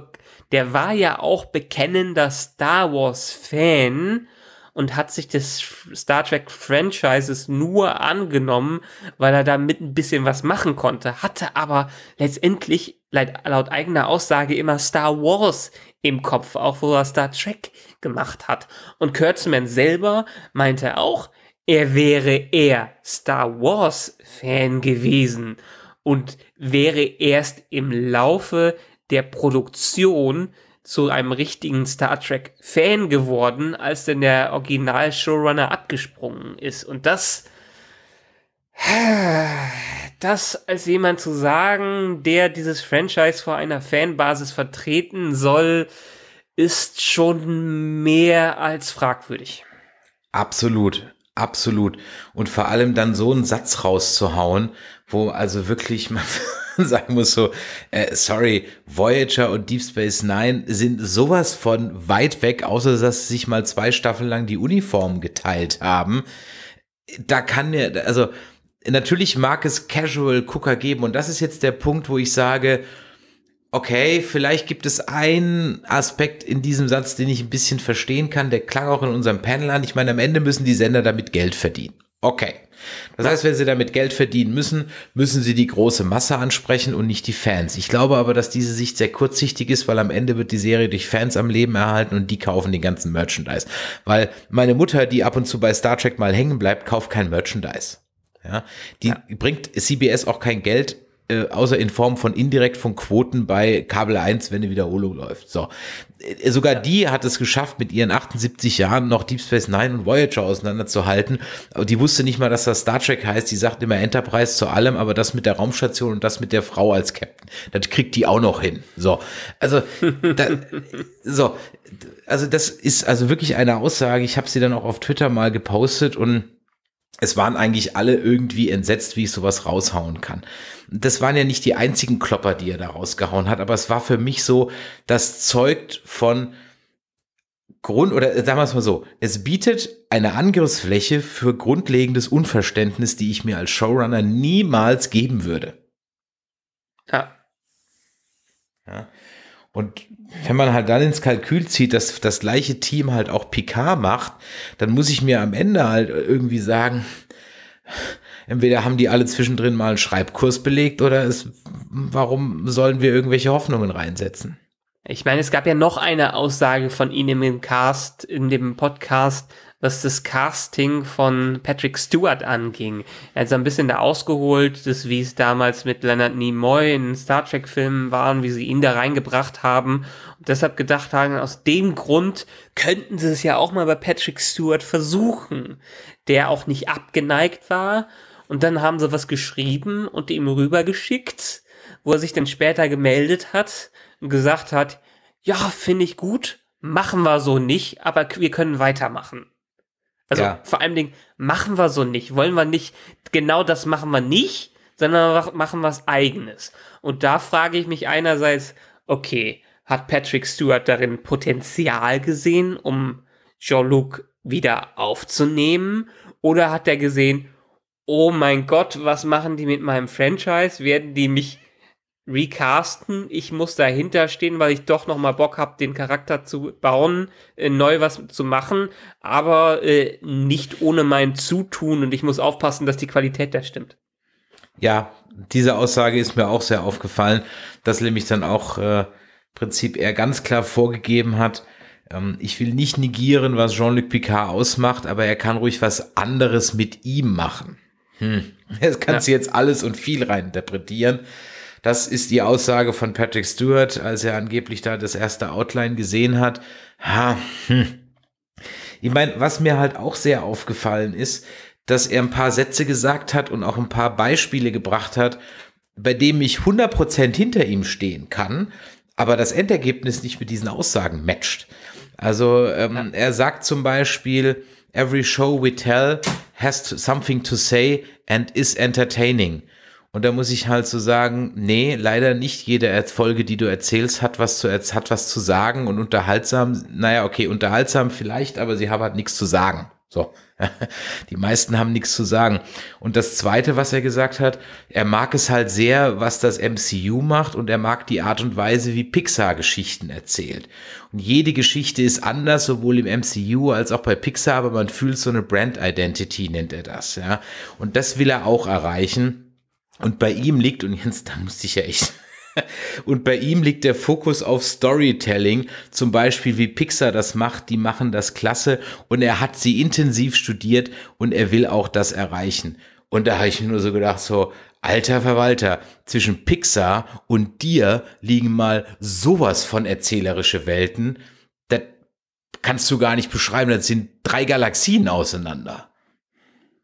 der war ja auch bekennender Star Wars-Fan und hat sich des Star Trek Franchises nur angenommen, weil er damit ein bisschen was machen konnte, hatte aber letztendlich laut eigener Aussage immer Star Wars im Kopf, auch wo er Star Trek gemacht hat. Und Kurtzman selber meinte auch, er wäre eher Star Wars-Fan gewesen und wäre erst im Laufe der Produktion zu einem richtigen Star Trek-Fan geworden, als denn der Original-Showrunner abgesprungen ist. Und das das als jemand zu sagen, der dieses Franchise vor einer Fanbasis vertreten soll, ist schon mehr als fragwürdig. Absolut, absolut. Und vor allem dann so einen Satz rauszuhauen, wo also wirklich man [laughs] sagen muss so, äh, sorry, Voyager und Deep Space Nine sind sowas von weit weg, außer dass sie sich mal zwei Staffeln lang die Uniform geteilt haben. Da kann mir, also natürlich mag es Casual Cooker geben und das ist jetzt der Punkt, wo ich sage, okay, vielleicht gibt es einen Aspekt in diesem Satz, den ich ein bisschen verstehen kann, der klang auch in unserem Panel an. Ich meine, am Ende müssen die Sender damit Geld verdienen. Okay. Das heißt, wenn sie damit Geld verdienen müssen, müssen sie die große Masse ansprechen und nicht die Fans. Ich glaube aber, dass diese Sicht sehr kurzsichtig ist, weil am Ende wird die Serie durch Fans am Leben erhalten und die kaufen den ganzen Merchandise. Weil meine Mutter, die ab und zu bei Star Trek mal hängen bleibt, kauft kein Merchandise. Ja, die ja. bringt CBS auch kein Geld, äh, außer in Form von indirekt von Quoten bei Kabel 1, wenn eine Wiederholung läuft. So. Äh, sogar die hat es geschafft, mit ihren 78 Jahren noch Deep Space Nine und Voyager auseinanderzuhalten. Aber die wusste nicht mal, dass das Star Trek heißt. Die sagt immer Enterprise zu allem, aber das mit der Raumstation und das mit der Frau als Captain, das kriegt die auch noch hin. So. Also, [laughs] da, so. Also, das ist also wirklich eine Aussage. Ich habe sie dann auch auf Twitter mal gepostet und es waren eigentlich alle irgendwie entsetzt, wie ich sowas raushauen kann. Das waren ja nicht die einzigen Klopper, die er da rausgehauen hat, aber es war für mich so, das zeugt von Grund, oder sagen wir es mal so, es bietet eine Angriffsfläche für grundlegendes Unverständnis, die ich mir als Showrunner niemals geben würde. Ja. ja. Und wenn man halt dann ins Kalkül zieht, dass das gleiche Team halt auch PK macht, dann muss ich mir am Ende halt irgendwie sagen, entweder haben die alle zwischendrin mal einen Schreibkurs belegt oder es, warum sollen wir irgendwelche Hoffnungen reinsetzen? Ich meine, es gab ja noch eine Aussage von Ihnen im Cast, in dem Podcast, was das Casting von Patrick Stewart anging. Er hat so ein bisschen da ausgeholt, das wie es damals mit Leonard Nimoy in Star Trek Filmen waren, wie sie ihn da reingebracht haben und deshalb gedacht haben, aus dem Grund könnten sie es ja auch mal bei Patrick Stewart versuchen, der auch nicht abgeneigt war. Und dann haben sie was geschrieben und ihm rübergeschickt, wo er sich dann später gemeldet hat und gesagt hat, ja, finde ich gut, machen wir so nicht, aber wir können weitermachen. Also ja. vor allen Dingen machen wir so nicht, wollen wir nicht, genau das machen wir nicht, sondern machen was eigenes. Und da frage ich mich einerseits, okay, hat Patrick Stewart darin Potenzial gesehen, um Jean-Luc wieder aufzunehmen? Oder hat er gesehen, oh mein Gott, was machen die mit meinem Franchise? Werden die mich recasten. Ich muss dahinter stehen, weil ich doch noch mal Bock habe, den Charakter zu bauen, äh, neu was zu machen, aber äh, nicht ohne mein Zutun und ich muss aufpassen, dass die Qualität da stimmt. Ja, diese Aussage ist mir auch sehr aufgefallen, dass nämlich dann auch äh, Prinzip er ganz klar vorgegeben hat, ähm, ich will nicht negieren, was Jean-Luc Picard ausmacht, aber er kann ruhig was anderes mit ihm machen. Hm. [laughs] Das kannst ja. jetzt alles und viel rein interpretieren. Das ist die Aussage von Patrick Stewart, als er angeblich da das erste Outline gesehen hat. Ha, hm. Ich meine, was mir halt auch sehr aufgefallen ist, dass er ein paar Sätze gesagt hat und auch ein paar Beispiele gebracht hat, bei dem ich 100% hinter ihm stehen kann, aber das Endergebnis nicht mit diesen Aussagen matcht. Also ähm, ja. er sagt zum Beispiel, every show we tell has to, something to say and is entertaining. Und da muss ich halt so sagen, nee, leider nicht jede Folge, die du erzählst, hat was zu, hat was zu sagen und unterhaltsam, naja, okay, unterhaltsam vielleicht, aber sie haben halt nichts zu sagen. So, [laughs] die meisten haben nichts zu sagen. Und das Zweite, was er gesagt hat, er mag es halt sehr, was das MCU macht und er mag die Art und Weise, wie Pixar Geschichten erzählt. Und jede Geschichte ist anders, sowohl im MCU als auch bei Pixar, aber man fühlt so eine Brand Identity, nennt er das. Ja. Und das will er auch erreichen. Und bei ihm liegt, und jetzt, da musste ich ja echt. [laughs] Und bei ihm liegt der Fokus auf Storytelling, zum Beispiel wie Pixar das macht, die machen das klasse und er hat sie intensiv studiert und er will auch das erreichen. Und da habe ich mir nur so gedacht, so, alter Verwalter, zwischen Pixar und dir liegen mal sowas von erzählerische Welten, das kannst du gar nicht beschreiben, das sind drei Galaxien auseinander.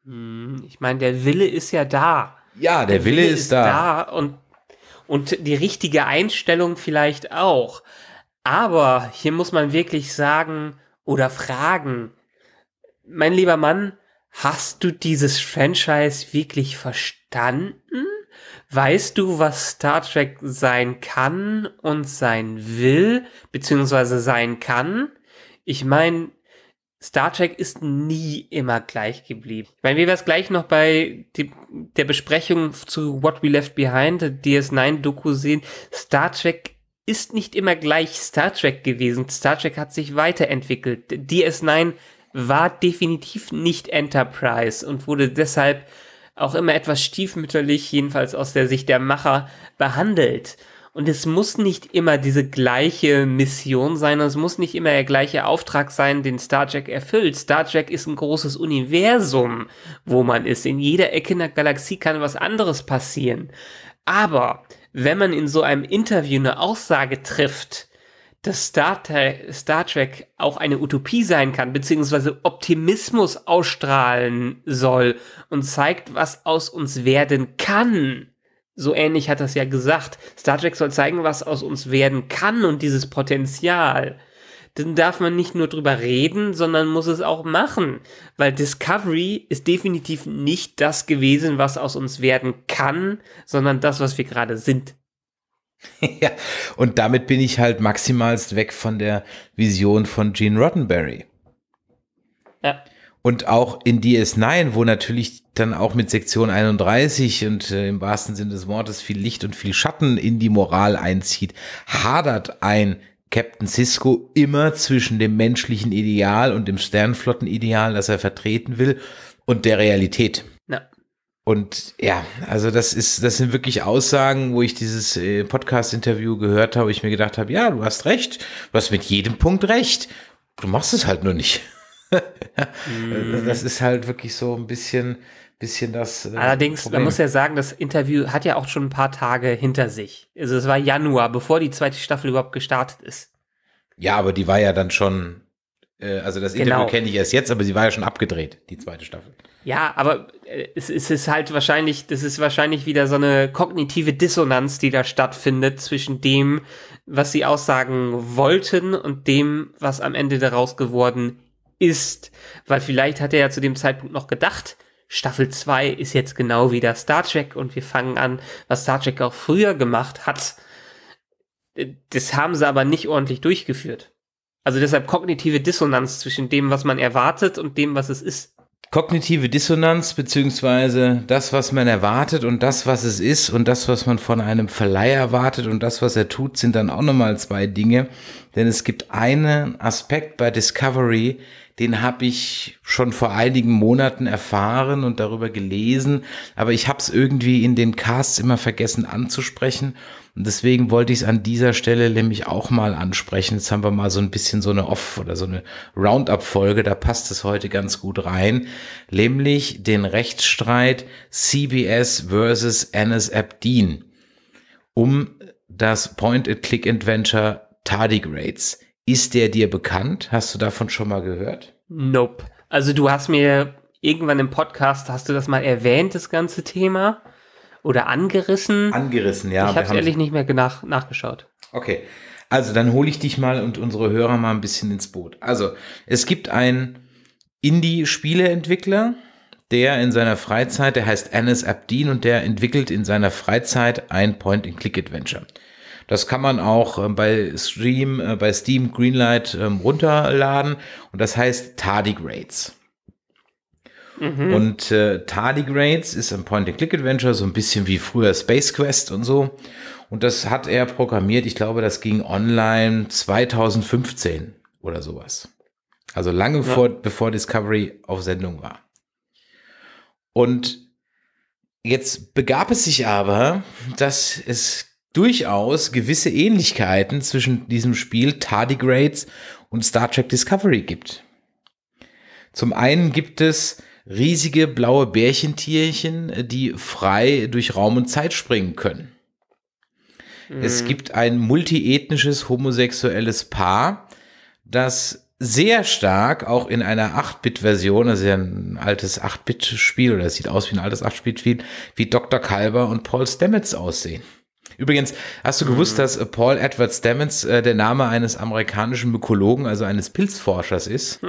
Hm, ich meine, der Wille ist ja da. Ja, der, der Wille, Wille, ist, ist da. da. und, und die richtige Einstellung vielleicht auch. Aber hier muss man wirklich sagen oder fragen, mein lieber Mann, hast du dieses Franchise wirklich verstanden? Weißt du, was Star Trek sein kann und sein will, beziehungsweise sein kann? Ich meine, Star Trek ist nie immer gleich geblieben. Ich meine, wir es gleich noch bei die, der Besprechung zu What We Left Behind, DS9-Doku sehen. Star Trek ist nicht immer gleich Star Trek gewesen. Star Trek hat sich weiterentwickelt. DS9 war definitiv nicht Enterprise und wurde deshalb auch immer etwas stiefmütterlich, jedenfalls aus der Sicht der Macher, behandelt. Und es muss nicht immer diese gleiche Mission sein, es muss nicht immer der gleiche Auftrag sein, den Star Trek erfüllt. Star Trek ist ein großes Universum, wo man ist. In jeder Ecke in der Galaxie kann was anderes passieren. Aber wenn man in so einem Interview eine Aussage trifft, dass Star, Star, Trek auch eine Utopie sein kann, beziehungsweise Optimismus ausstrahlen soll und zeigt, was aus uns werden kann, so ähnlich hat das ja gesagt. Star Trek soll zeigen, was aus uns werden kann und dieses Potenzial. Dann darf man nicht nur drüber reden, sondern muss es auch machen. Weil Discovery ist definitiv nicht das gewesen, was aus uns werden kann, sondern das, was wir gerade sind. [laughs] ja, und damit bin ich halt maximalst weg von der Vision von Gene Roddenberry. Ja. Und auch in DS9, wo natürlich dann auch mit Sektion 31 und äh, im wahrsten Sinne des Wortes viel Licht und viel Schatten in die Moral einzieht, hadert ein Captain Cisco immer zwischen dem menschlichen Ideal und dem Sternflottenideal, das er vertreten will, und der Realität. Ja. Und ja, also das ist, das sind wirklich Aussagen, wo ich dieses äh, Podcast-Interview gehört habe, ich mir gedacht habe, ja, du hast recht, du hast mit jedem Punkt recht. Du machst es halt nur nicht. Das ist halt wirklich so ein bisschen, bisschen das. Äh, Allerdings, Problem. man muss ja sagen, das Interview hat ja auch schon ein paar Tage hinter sich. Also es war Januar, bevor die zweite Staffel überhaupt gestartet ist. Ja, aber die war ja dann schon. Äh, also das Interview genau. kenne ich erst jetzt, aber sie war ja schon abgedreht, die zweite Staffel. Ja, aber äh, es, es ist halt wahrscheinlich, das ist wahrscheinlich wieder so eine kognitive Dissonanz, die da stattfindet zwischen dem, was sie aussagen wollten und dem, was am Ende daraus geworden ist ist, weil vielleicht hat er ja zu dem Zeitpunkt noch gedacht, Staffel 2 ist jetzt genau wie der Star Trek und wir fangen an, was Star Trek auch früher gemacht hat. Das haben sie aber nicht ordentlich durchgeführt. Also deshalb kognitive Dissonanz zwischen dem, was man erwartet und dem, was es ist. Kognitive Dissonanz beziehungsweise das, was man erwartet und das, was es ist und das, was man von einem Verleiher erwartet und das, was er tut, sind dann auch nochmal zwei Dinge. Denn es gibt einen Aspekt bei Discovery, den habe ich schon vor einigen Monaten erfahren und darüber gelesen, aber ich habe es irgendwie in den Casts immer vergessen anzusprechen. Und deswegen wollte ich es an dieser Stelle nämlich auch mal ansprechen. Jetzt haben wir mal so ein bisschen so eine Off- oder so eine Roundup-Folge, da passt es heute ganz gut rein, nämlich den Rechtsstreit CBS versus NSApp-Dean um das Point-and-Click-Adventure Tardigrades. Ist der dir bekannt? Hast du davon schon mal gehört? Nope. Also du hast mir irgendwann im Podcast, hast du das mal erwähnt, das ganze Thema? Oder angerissen? Angerissen, ja. Ich habe ehrlich nicht mehr nach, nachgeschaut. Okay, also dann hole ich dich mal und unsere Hörer mal ein bisschen ins Boot. Also es gibt einen Indie-Spieleentwickler, der in seiner Freizeit, der heißt Anis Abdin und der entwickelt in seiner Freizeit ein Point-and-Click-Adventure. Das kann man auch ähm, bei Stream, äh, bei Steam Greenlight ähm, runterladen und das heißt Tardigrades. Mhm. Und äh, Tardigrades ist ein Point-and-Click-Adventure, so ein bisschen wie früher Space Quest und so. Und das hat er programmiert, ich glaube, das ging online 2015 oder sowas. Also lange ja. vor, bevor Discovery auf Sendung war. Und jetzt begab es sich aber, dass es durchaus gewisse Ähnlichkeiten zwischen diesem Spiel Tardigrades und Star Trek Discovery gibt. Zum einen gibt es riesige blaue Bärchentierchen, die frei durch Raum und Zeit springen können. Es mhm. gibt ein multiethnisches homosexuelles Paar, das sehr stark auch in einer 8-Bit-Version, also ein altes 8-Bit-Spiel, oder es sieht aus wie ein altes 8-Bit-Spiel, wie Dr. Kalber und Paul Stamets aussehen. Übrigens, hast du mhm. gewusst, mhm. dass äh, Paul Edward Stamets äh, der Name eines amerikanischen Mykologen, also eines Pilzforschers ist?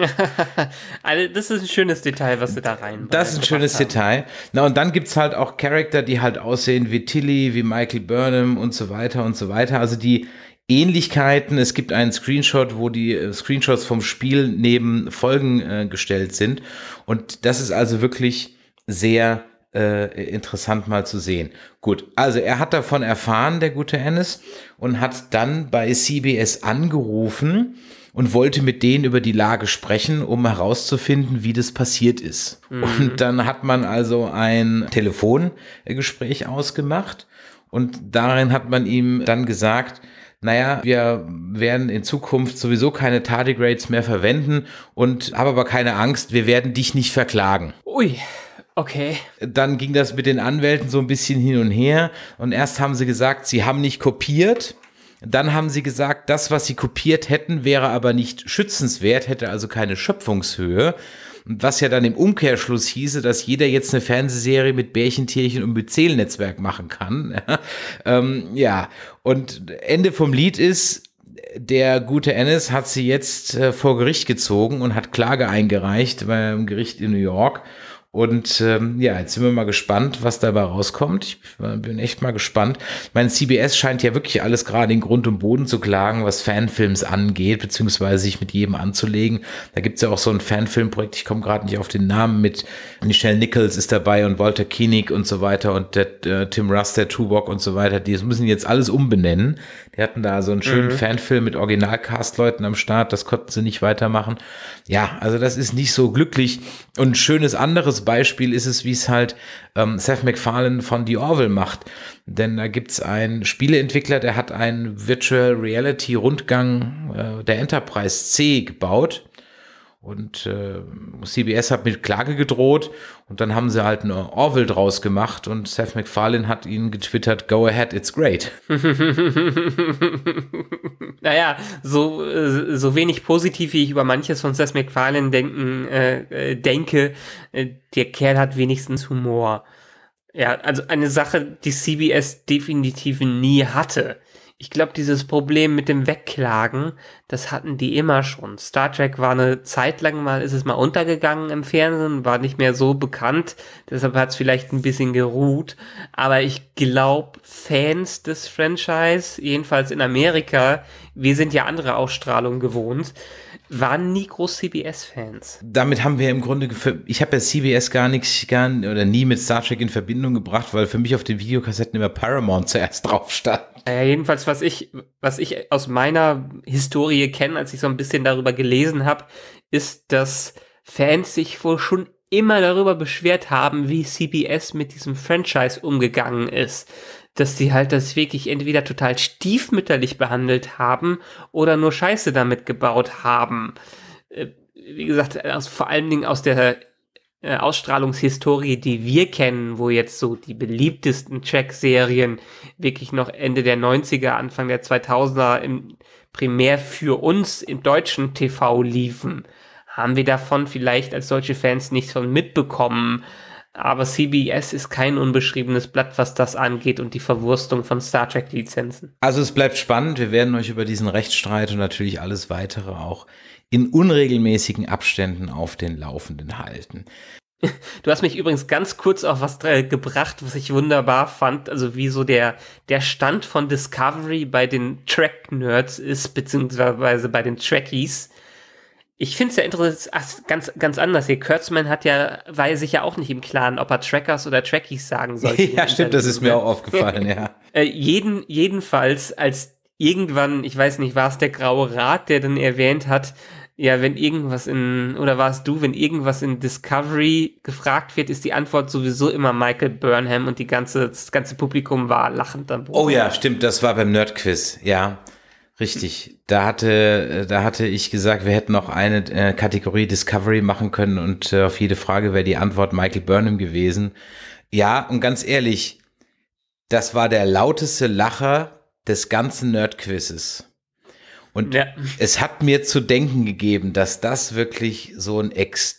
[laughs] also, das ist ein schönes Detail, was du da rein Das ist ein schönes haben. Detail. Na, und dann gibt es halt auch Charakter, die halt aussehen wie Tilly, wie Michael Burnham und so weiter und so weiter. Also die Ähnlichkeiten. Es gibt einen Screenshot, wo die äh, Screenshots vom Spiel neben Folgen äh, gestellt sind. Und das ist also wirklich sehr äh, interessant mal zu sehen. Gut, also er hat davon erfahren, der gute Ennis, und hat dann bei CBS angerufen und wollte mit denen über die Lage sprechen, um herauszufinden, wie das passiert ist. Mhm. Und dann hat man also ein Telefongespräch ausgemacht und darin hat man ihm dann gesagt, naja, wir werden in Zukunft sowieso keine Tardigrades mehr verwenden und habe aber keine Angst, wir werden dich nicht verklagen. Ui. Okay. Dann ging das mit den Anwälten so ein bisschen hin und her. Und erst haben sie gesagt, sie haben nicht kopiert. Dann haben sie gesagt, das, was sie kopiert hätten, wäre aber nicht schützenswert, hätte also keine Schöpfungshöhe. Was ja dann im Umkehrschluss hieße, dass jeder jetzt eine Fernsehserie mit Bärchentierchen und Bezählnetzwerk machen kann. [laughs] ähm, ja, und Ende vom Lied ist, der gute Ennis hat sie jetzt äh, vor Gericht gezogen und hat Klage eingereicht beim Gericht in New York. Und ähm, ja, jetzt sind wir mal gespannt, was dabei rauskommt. Ich bin echt mal gespannt. Mein CBS scheint ja wirklich alles gerade in Grund und Boden zu klagen, was Fanfilms angeht, beziehungsweise sich mit jedem anzulegen. Da gibt's ja auch so ein Fanfilmprojekt, ich komme gerade nicht auf den Namen, mit Michelle Nichols ist dabei und Walter Koenig und so weiter und der, äh, Tim Russ, der Tubok und so weiter. Die müssen jetzt alles umbenennen. Wir hatten da so einen schönen mhm. Fanfilm mit Originalcast-Leuten am Start, das konnten sie nicht weitermachen. Ja, also das ist nicht so glücklich. Und ein schönes anderes Beispiel ist es, wie es halt ähm, Seth MacFarlane von The Orville macht. Denn da gibt's einen Spieleentwickler, der hat einen Virtual Reality Rundgang äh, der Enterprise C gebaut und äh, CBS hat mit Klage gedroht und dann haben sie halt eine Orville draus gemacht und Seth MacFarlane hat ihnen getwittert, go ahead, it's great. [laughs] naja, so, äh, so wenig positiv, wie ich über manches von Seth MacFarlane denken, äh, äh denke, äh, der Kerl hat wenigstens Humor. Ja, also eine Sache, die CBS definitiv nie hatte ich glaube, dieses Problem mit dem Wegklagen, das hatten die immer schon. Star Trek war eine Zeit lang mal, ist es mal untergegangen im Fernsehen, war nicht mehr so bekannt, deshalb hat es vielleicht ein bisschen geruht. Aber ich glaube, Fans des Franchise, jedenfalls in Amerika, wir sind ja andere Ausstrahlung gewohnt, waren nie groß CBS-Fans. Damit haben wir im Grunde, ich habe ja CBS gar nichts, gar oder nie mit Star Trek in Verbindung gebracht, weil für mich auf den Videokassetten immer Paramount zuerst drauf stand. Äh, jedenfalls, was ich, was ich aus meiner Historie kenne, als ich so ein bisschen darüber gelesen habe, ist, dass Fans sich wohl schon immer darüber beschwert haben, wie CBS mit diesem Franchise umgegangen ist dass sie halt das wirklich entweder total stiefmütterlich behandelt haben oder nur Scheiße damit gebaut haben. Äh, wie gesagt, aus, vor allen Dingen aus der äh, Ausstrahlungshistorie, die wir kennen, wo jetzt so die beliebtesten Track-Serien wirklich noch Ende der 90er, Anfang der 2000er im, primär für uns im deutschen TV liefen, haben wir davon vielleicht als deutsche Fans nicht schon mitbekommen aber CBS ist kein unbeschriebenes Blatt, was das angeht und die Verwurstung von Star Trek-Lizenzen. Also es bleibt spannend. Wir werden euch über diesen Rechtsstreit und natürlich alles weitere auch in unregelmäßigen Abständen auf den Laufenden halten. [laughs] Du hast mich übrigens ganz kurz auf was äh, gebracht, was ich wunderbar fand, also wie so der, der Stand von Discovery bei den Track-Nerds ist, beziehungsweise bei den Trekkies ich finde es ja interessant, ach, ganz, ganz anders hier. Kurtzman hat ja, war sich ja auch nicht im Klaren, ob er Trackers oder Trackies sagen sollte. [laughs] ja, stimmt, das ist mir auch ne? aufgefallen, ja. [laughs] äh, jeden, jedenfalls, als irgendwann, ich weiß nicht, war es der Graue Rat, der dann erwähnt hat, ja, wenn irgendwas in, oder war du, wenn irgendwas in Discovery gefragt wird, ist die Antwort sowieso immer Michael Burnham und die ganze, das ganze Publikum war lachend am Boden. Oh ja, stimmt, das war beim Nerdquiz, ja. Richtig. Da hatte, da hatte ich gesagt, wir hätten noch eine äh, Kategorie Discovery machen können und äh, auf jede Frage wäre die Antwort Michael Burnham gewesen. Ja, und ganz ehrlich, das war der lauteste Lacher des ganzen Nerdquizzes. Und ja. es hat mir zu denken gegeben, dass das wirklich so ein extrem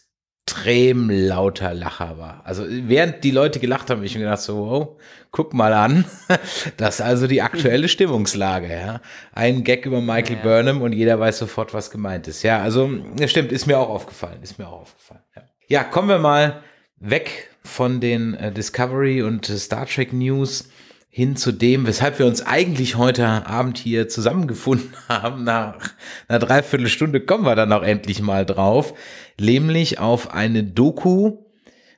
extrem lauter Lacher war. Also während die Leute gelacht haben, ich mir gedacht so, wow, guck mal an, [laughs] das ist also die aktuelle Stimmungslage. Ja? Ein Gag über Michael ja. Burnham und jeder weiß sofort, was gemeint ist. Ja, also stimmt, ist mir auch aufgefallen, ist mir auch aufgefallen. Ja, ja kommen wir mal weg von den äh, Discovery und Star Trek News hin zu dem, weshalb wir uns eigentlich heute Abend hier zusammengefunden [laughs] haben. Nach einer Dreiviertelstunde kommen wir dann auch endlich mal drauf nämlich auf eine Doku,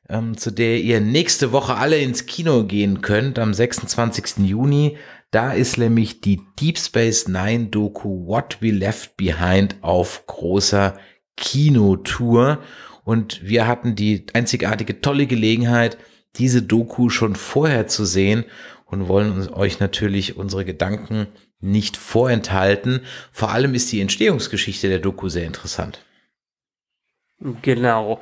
ähm, zu der ihr nächste Woche alle ins Kino gehen könnt, am 26. Juni. Da ist nämlich die Deep Space Nine Doku What We Left Behind auf großer Kinotour. Und wir hatten die einzigartige tolle Gelegenheit, diese Doku schon vorher zu sehen und wollen euch natürlich unsere Gedanken nicht vorenthalten. Vor allem ist die Entstehungsgeschichte der Doku sehr interessant. Genau.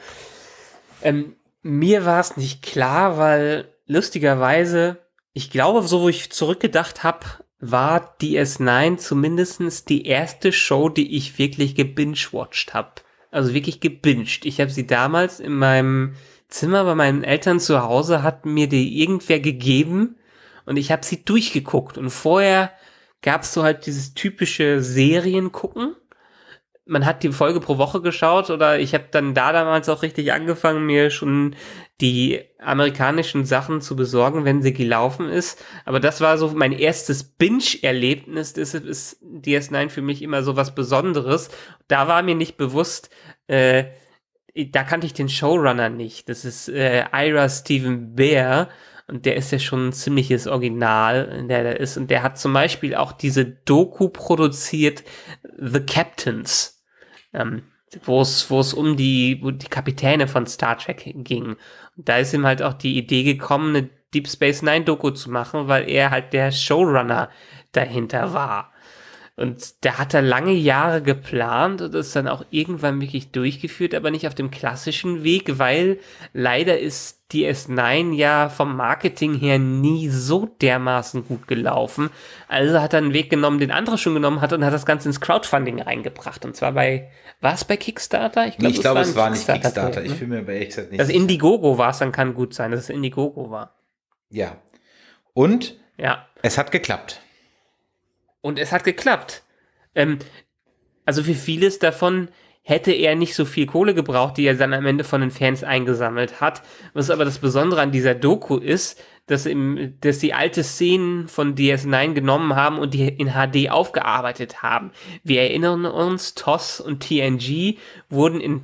Ähm, mir war es nicht klar, weil lustigerweise, ich glaube, so wo ich zurückgedacht habe, war DS9 zumindestens die erste Show, die ich wirklich gebingewatcht habe. Also wirklich gebinged. Ich habe sie damals in meinem Zimmer bei meinen Eltern zu Hause, hat mir die irgendwer gegeben und ich habe sie durchgeguckt. Und vorher gab's so halt dieses typische Seriengucken man hat die Folge pro Woche geschaut oder ich habe dann da damals auch richtig angefangen, mir schon die amerikanischen Sachen zu besorgen, wenn sie gelaufen ist. Aber das war so mein erstes Binge-Erlebnis. Deshalb ist DS9 für mich immer so was Besonderes. Da war mir nicht bewusst, äh, da kannte ich den Showrunner nicht. Das ist äh, Ira Steven Bear und der ist ja schon ein ziemliches Original, in der der ist. Und der hat zum Beispiel auch diese Doku produziert, The Captains. Ähm, wo es um die die Kapitäne von Star Trek ging. Und da ist ihm halt auch die Idee gekommen, eine Deep Space Nine Doku zu machen, weil er halt der Showrunner dahinter war. Und der hat da lange Jahre geplant und ist dann auch irgendwann wirklich durchgeführt, aber nicht auf dem klassischen Weg, weil leider ist DS9 ja vom Marketing her nie so dermaßen gut gelaufen. Also hat er einen Weg genommen, den andere schon genommen hat und hat das Ganze ins Crowdfunding reingebracht. Und zwar bei, war es bei Kickstarter? Ich, glaub, nee, ich glaube, es war, nicht Kickstarter. Kickstarter. Ich fühle ne? mir aber ehrlich nicht. Das also Indiegogo war es, dann kann gut sein, dass es Indiegogo war. Ja. Und? Ja. Es hat geklappt. Und es hat geklappt. Ähm, also für vieles davon hätte er nicht so viel Kohle gebraucht, die er dann am Ende von den Fans eingesammelt hat. Was aber das Besondere an dieser Doku ist, dass, im, dass die alte Szenen von DS9 genommen haben und die in HD aufgearbeitet haben. Wir erinnern uns, TOS und TNG wurden in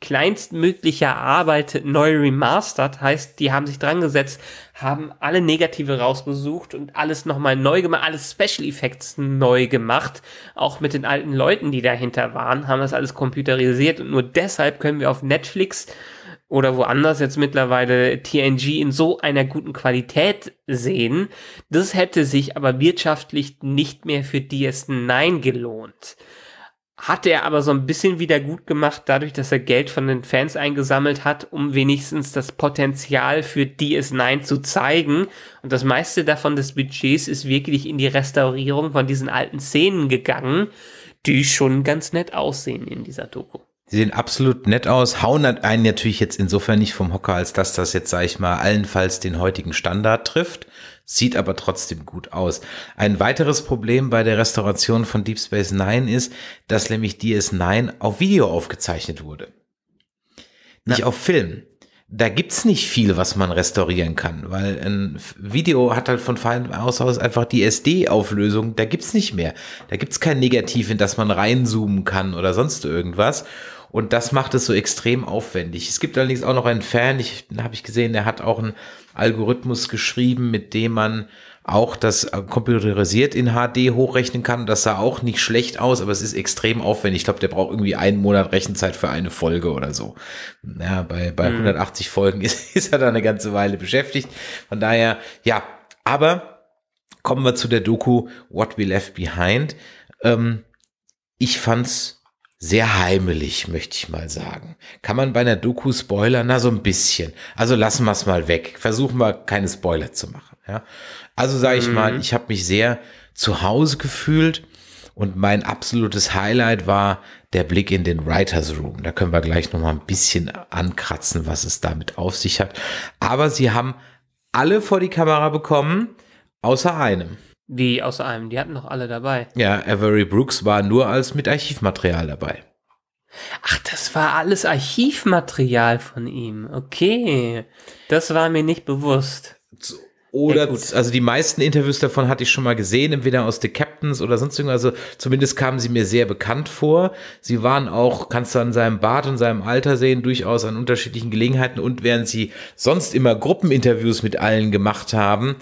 kleinstmöglicher Arbeit neu remastert, heißt, die haben sich dran gesetzt, haben alle Negative rausgesucht und alles nochmal neu gemacht, alle Special Effects neu gemacht, auch mit den alten Leuten, die dahinter waren, haben das alles computerisiert und nur deshalb können wir auf Netflix oder woanders jetzt mittlerweile TNG in so einer guten Qualität sehen. Das hätte sich aber wirtschaftlich nicht mehr für DS9 gelohnt hat er aber so ein bisschen wieder gut gemacht, dadurch, dass er Geld von den Fans eingesammelt hat, um wenigstens das Potenzial für DS9 zu zeigen. Und das meiste davon des Budgets ist wirklich in die Restaurierung von diesen alten Szenen gegangen, die schon ganz nett aussehen in dieser Doku. Sie sehen absolut nett aus, hauen einen natürlich jetzt insofern nicht vom Hocker, als dass das jetzt, sag ich mal, allenfalls den heutigen Standard trifft, sieht aber trotzdem gut aus. Ein weiteres Problem bei der Restauration von Deep Space Nine ist, dass nämlich DS9 auf Video aufgezeichnet wurde. Nicht Na. auf Film. Da gibt's nicht viel, was man restaurieren kann, weil ein Video hat halt von Fein aus aus einfach die SD-Auflösung, da gibt's nicht mehr. Da gibt's kein Negativ, in das man reinzoomen kann oder sonst irgendwas. Und das macht es so extrem aufwendig. Es gibt allerdings auch noch einen Fan, ich habe ich gesehen, der hat auch ein Algorithmus geschrieben, mit dem man auch das äh, computerisiert in HD hochrechnen kann. Das sah auch nicht schlecht aus, aber es ist extrem aufwendig. Ich glaube, der braucht irgendwie einen Monat Rechenzeit für eine Folge oder so. Ja, bei, bei hm. 180 Folgen [laughs] ist, ist er da eine ganze Weile beschäftigt. Von daher, ja, aber kommen wir zu der Doku What We Left Behind. Ähm, ich fand's sehr heimelig, möchte ich mal sagen. Kann man bei einer Doku spoilern? Na, so ein bisschen. Also lassen wir es mal weg. Versuchen wir keine Spoiler zu machen. Ja? Also sage ich mhm. mal, ich habe mich sehr zu Hause gefühlt und mein absolutes Highlight war der Blick in den Writers Room. Da können wir gleich noch mal ein bisschen ankratzen, was es damit auf sich hat. Aber sie haben alle vor die Kamera bekommen, außer einem. Wie außer einem? Die hatten noch alle dabei. Ja, Avery Brooks war nur als mit Archivmaterial dabei. Ach, das war alles Archivmaterial von ihm. Okay. Das war mir nicht bewusst. Oder, ja, also die meisten Interviews davon hatte ich schon mal gesehen, entweder aus The Captains oder sonst irgendwas. Also zumindest kamen sie mir sehr bekannt vor. Sie waren auch, kannst du an seinem Bart und seinem Alter sehen, durchaus an unterschiedlichen Gelegenheiten. Und während sie sonst immer Gruppeninterviews mit allen gemacht haben,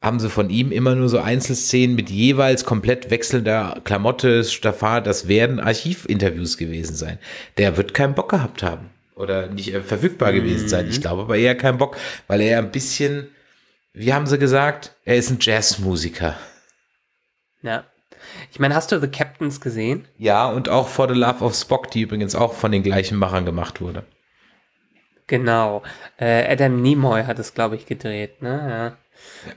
haben sie von ihm immer nur so Einzelszenen mit jeweils komplett wechselnder Klamotte, Staffat, das werden Archivinterviews gewesen sein. Der wird keinen Bock gehabt haben oder nicht äh, verfügbar gewesen mhm. sein. Ich mhm. glaube aber eher keinen Bock, weil er ein bisschen, wie haben sie gesagt, er ist ein Jazzmusiker. Ja. Ich meine, hast du The Captains gesehen? Ja, und auch For the Love of Spock, die übrigens auch von den gleichen Machern gemacht wurde. Genau. Äh, Adam Nimoy hat es, glaube ich, gedreht, ne? Ja.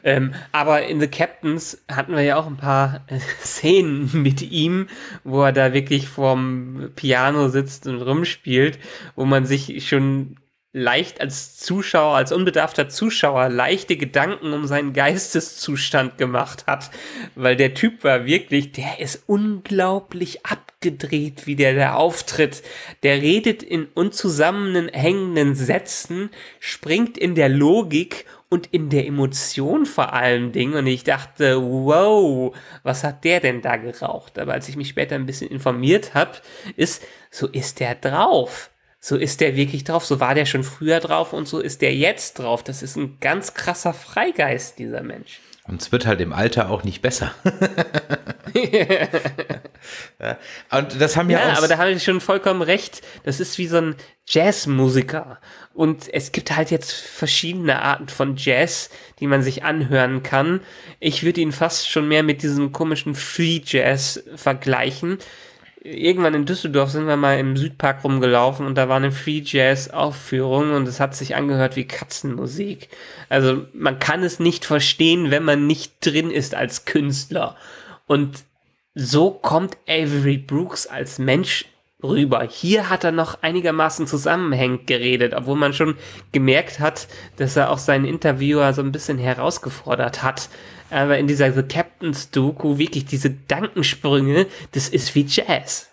Ähm, aber in The Captains hatten wir ja auch ein paar äh, [laughs] Szenen mit ihm, wo er da wirklich vorm Piano sitzt und rumspielt, wo man sich schon leicht als Zuschauer, als unbedarfter Zuschauer leichte Gedanken um seinen Geisteszustand gemacht hat, weil der Typ war wirklich, der ist unglaublich abgedreht, wie der da auftritt. Der redet in unzusammenhängenden Sätzen, springt in der Logik und in der Emotion vor allen Dingen. Und ich dachte, wow, was hat der denn da geraucht? Aber als ich mich später ein bisschen informiert habe, ist, so ist der drauf. So ist der wirklich drauf. So war der schon früher drauf und so ist der jetzt drauf. Das ist ein ganz krasser Freigeist, dieser Mensch. Und es wird halt im Alter auch nicht besser. [laughs] ja. Und das haben ja, ja auch. aber da habe ich schon vollkommen recht. Das ist wie so ein Jazzmusiker. Und es gibt halt jetzt verschiedene Arten von Jazz, die man sich anhören kann. Ich würde ihn fast schon mehr mit diesem komischen Free Jazz vergleichen. Irgendwann in Düsseldorf sind wir mal im Südpark rumgelaufen und da war eine Free Jazz Aufführung und es hat sich angehört wie Katzenmusik. Also man kann es nicht verstehen, wenn man nicht drin ist als Künstler. Und so kommt Avery Brooks als Mensch rüber. Hier hat er noch einigermaßen zusammenhängend geredet, obwohl man schon gemerkt hat, dass er auch seinen Interviewer so ein bisschen herausgefordert hat. Aber in dieser The Captain's Doku wirklich diese Dankensprünge, das ist wie Jazz.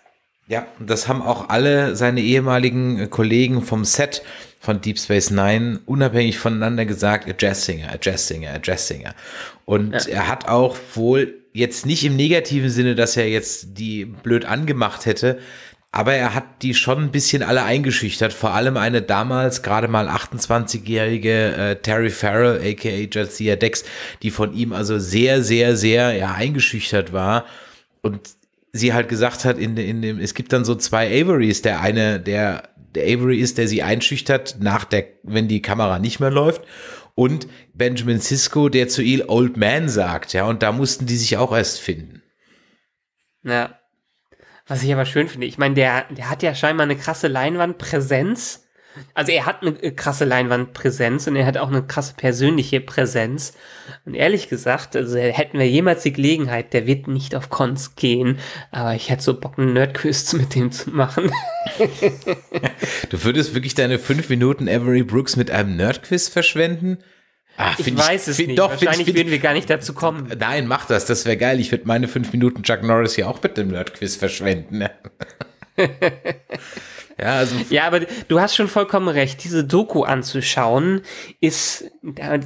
Ja, das haben auch alle seine ehemaligen Kollegen vom Set von Deep Space Nine unabhängig voneinander gesagt, a Jazz Singer, a Jazz Singer, a Jazz Singer. Und ja. er hat auch wohl jetzt nicht im negativen Sinne, dass er jetzt die blöd angemacht hätte, aber er hat die schon ein bisschen alle eingeschüchtert, vor allem eine damals gerade mal 28-jährige äh, Terry Farrell, aka Jazia Dex, die von ihm also sehr, sehr, sehr ja, eingeschüchtert war und sie halt gesagt hat, in, in dem, es gibt dann so zwei Averys, der eine, der, der Avery ist, der sie einschüchtert, nach der, wenn die Kamera nicht mehr läuft und Benjamin Sisko, der zu ihr Old Man sagt, ja, und da mussten die sich auch erst finden. Ja, was ich aber schön finde, ich meine, der, der hat ja scheinbar eine krasse Leinwandpräsenz. Also er hat eine äh, krasse Leinwandpräsenz und er hat auch eine krasse persönliche Präsenz. Und ehrlich gesagt, also äh, hätten wir jemals die Gelegenheit, der wird nicht auf Cons gehen, aber ich hätte so Bock, einen Nerdquiz [laughs] mit dem zu machen. du würdest wirklich deine fünf Minuten Avery Brooks mit einem Nerdquiz verschwenden? Ach, ich, ich weiß es nicht. Doch, Wahrscheinlich find, würden wir gar nicht dazu kommen. Nein, mach das. Das wäre geil. Ich würde meine fünf Minuten Chuck Norris hier auch mit dem Nerdquiz verschwenden. Ne? [laughs] ja, also ja, aber du hast schon vollkommen recht. Diese Doku anzuschauen ist, hat,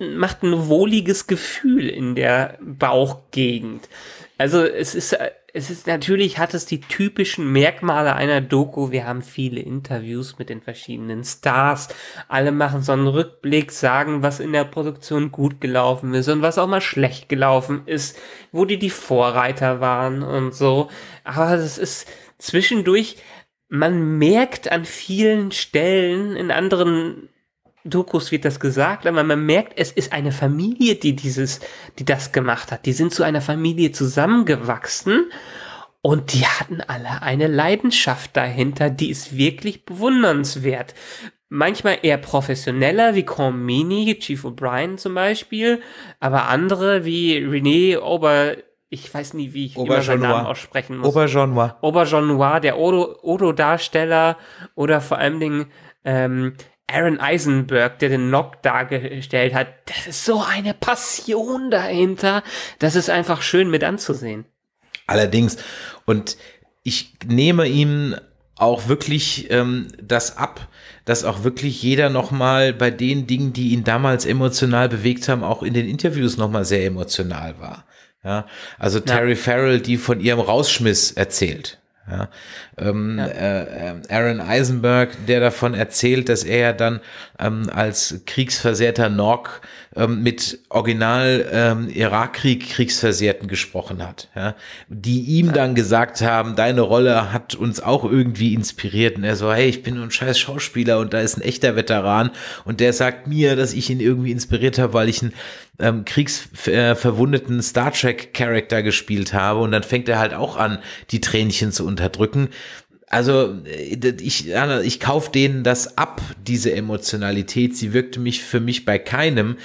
macht ein wohliges Gefühl in der Bauchgegend. Also es ist äh, es ist natürlich, hat es die typischen Merkmale einer Doku. Wir haben viele Interviews mit den verschiedenen Stars. Alle machen so einen Rückblick, sagen, was in der Produktion gut gelaufen ist und was auch mal schlecht gelaufen ist, wo die die Vorreiter waren und so. Aber es ist zwischendurch, man merkt an vielen Stellen in anderen Dokus wird das gesagt, aber man merkt, es ist eine Familie, die dieses, die das gemacht hat. Die sind zu einer Familie zusammengewachsen und die hatten alle eine Leidenschaft dahinter, die ist wirklich bewundernswert. Manchmal eher professioneller, wie Cormini, Chief O'Brien zum Beispiel, aber andere wie René Ober, ich weiß nie, wie ich Ober seinen Namen aussprechen muss. Auberjonois. Auberjonois, der Odo-Darsteller Odo oder vor allen Dingen ähm, Aaron Eisenberg, der den Lock dargestellt hat, das ist so eine Passion dahinter. Das ist einfach schön mit anzusehen. Allerdings, und ich nehme ihm auch wirklich ähm, das ab, dass auch wirklich jeder nochmal bei den Dingen, die ihn damals emotional bewegt haben, auch in den Interviews nochmal sehr emotional war. Ja, also Terry Farrell, die von ihrem Rausschmiss erzählt. Ja. Ähm, ja. Äh, äh, Aaron Eisenberg, der davon erzählt, dass er ja dann ähm, als kriegsversehrter Nork ähm, mit original ähm, Irakkrieg Kriegsversehrten gesprochen hat, ja, die ihm ja. dann gesagt haben, deine Rolle hat uns auch irgendwie inspiriert und er so, hey, ich bin ein scheiß Schauspieler und da ist ein echter Veteran und der sagt mir, dass ich ihn irgendwie inspiriert habe, weil ich ein ähm, kriegsverwundeten Star Trek Charakter gespielt habe und dann fängt er halt auch an, die Tränchen zu unterdrücken. Also äh, ich, ich kaufe denen das ab, diese Emotionalität. Sie wirkte mich für mich bei keinem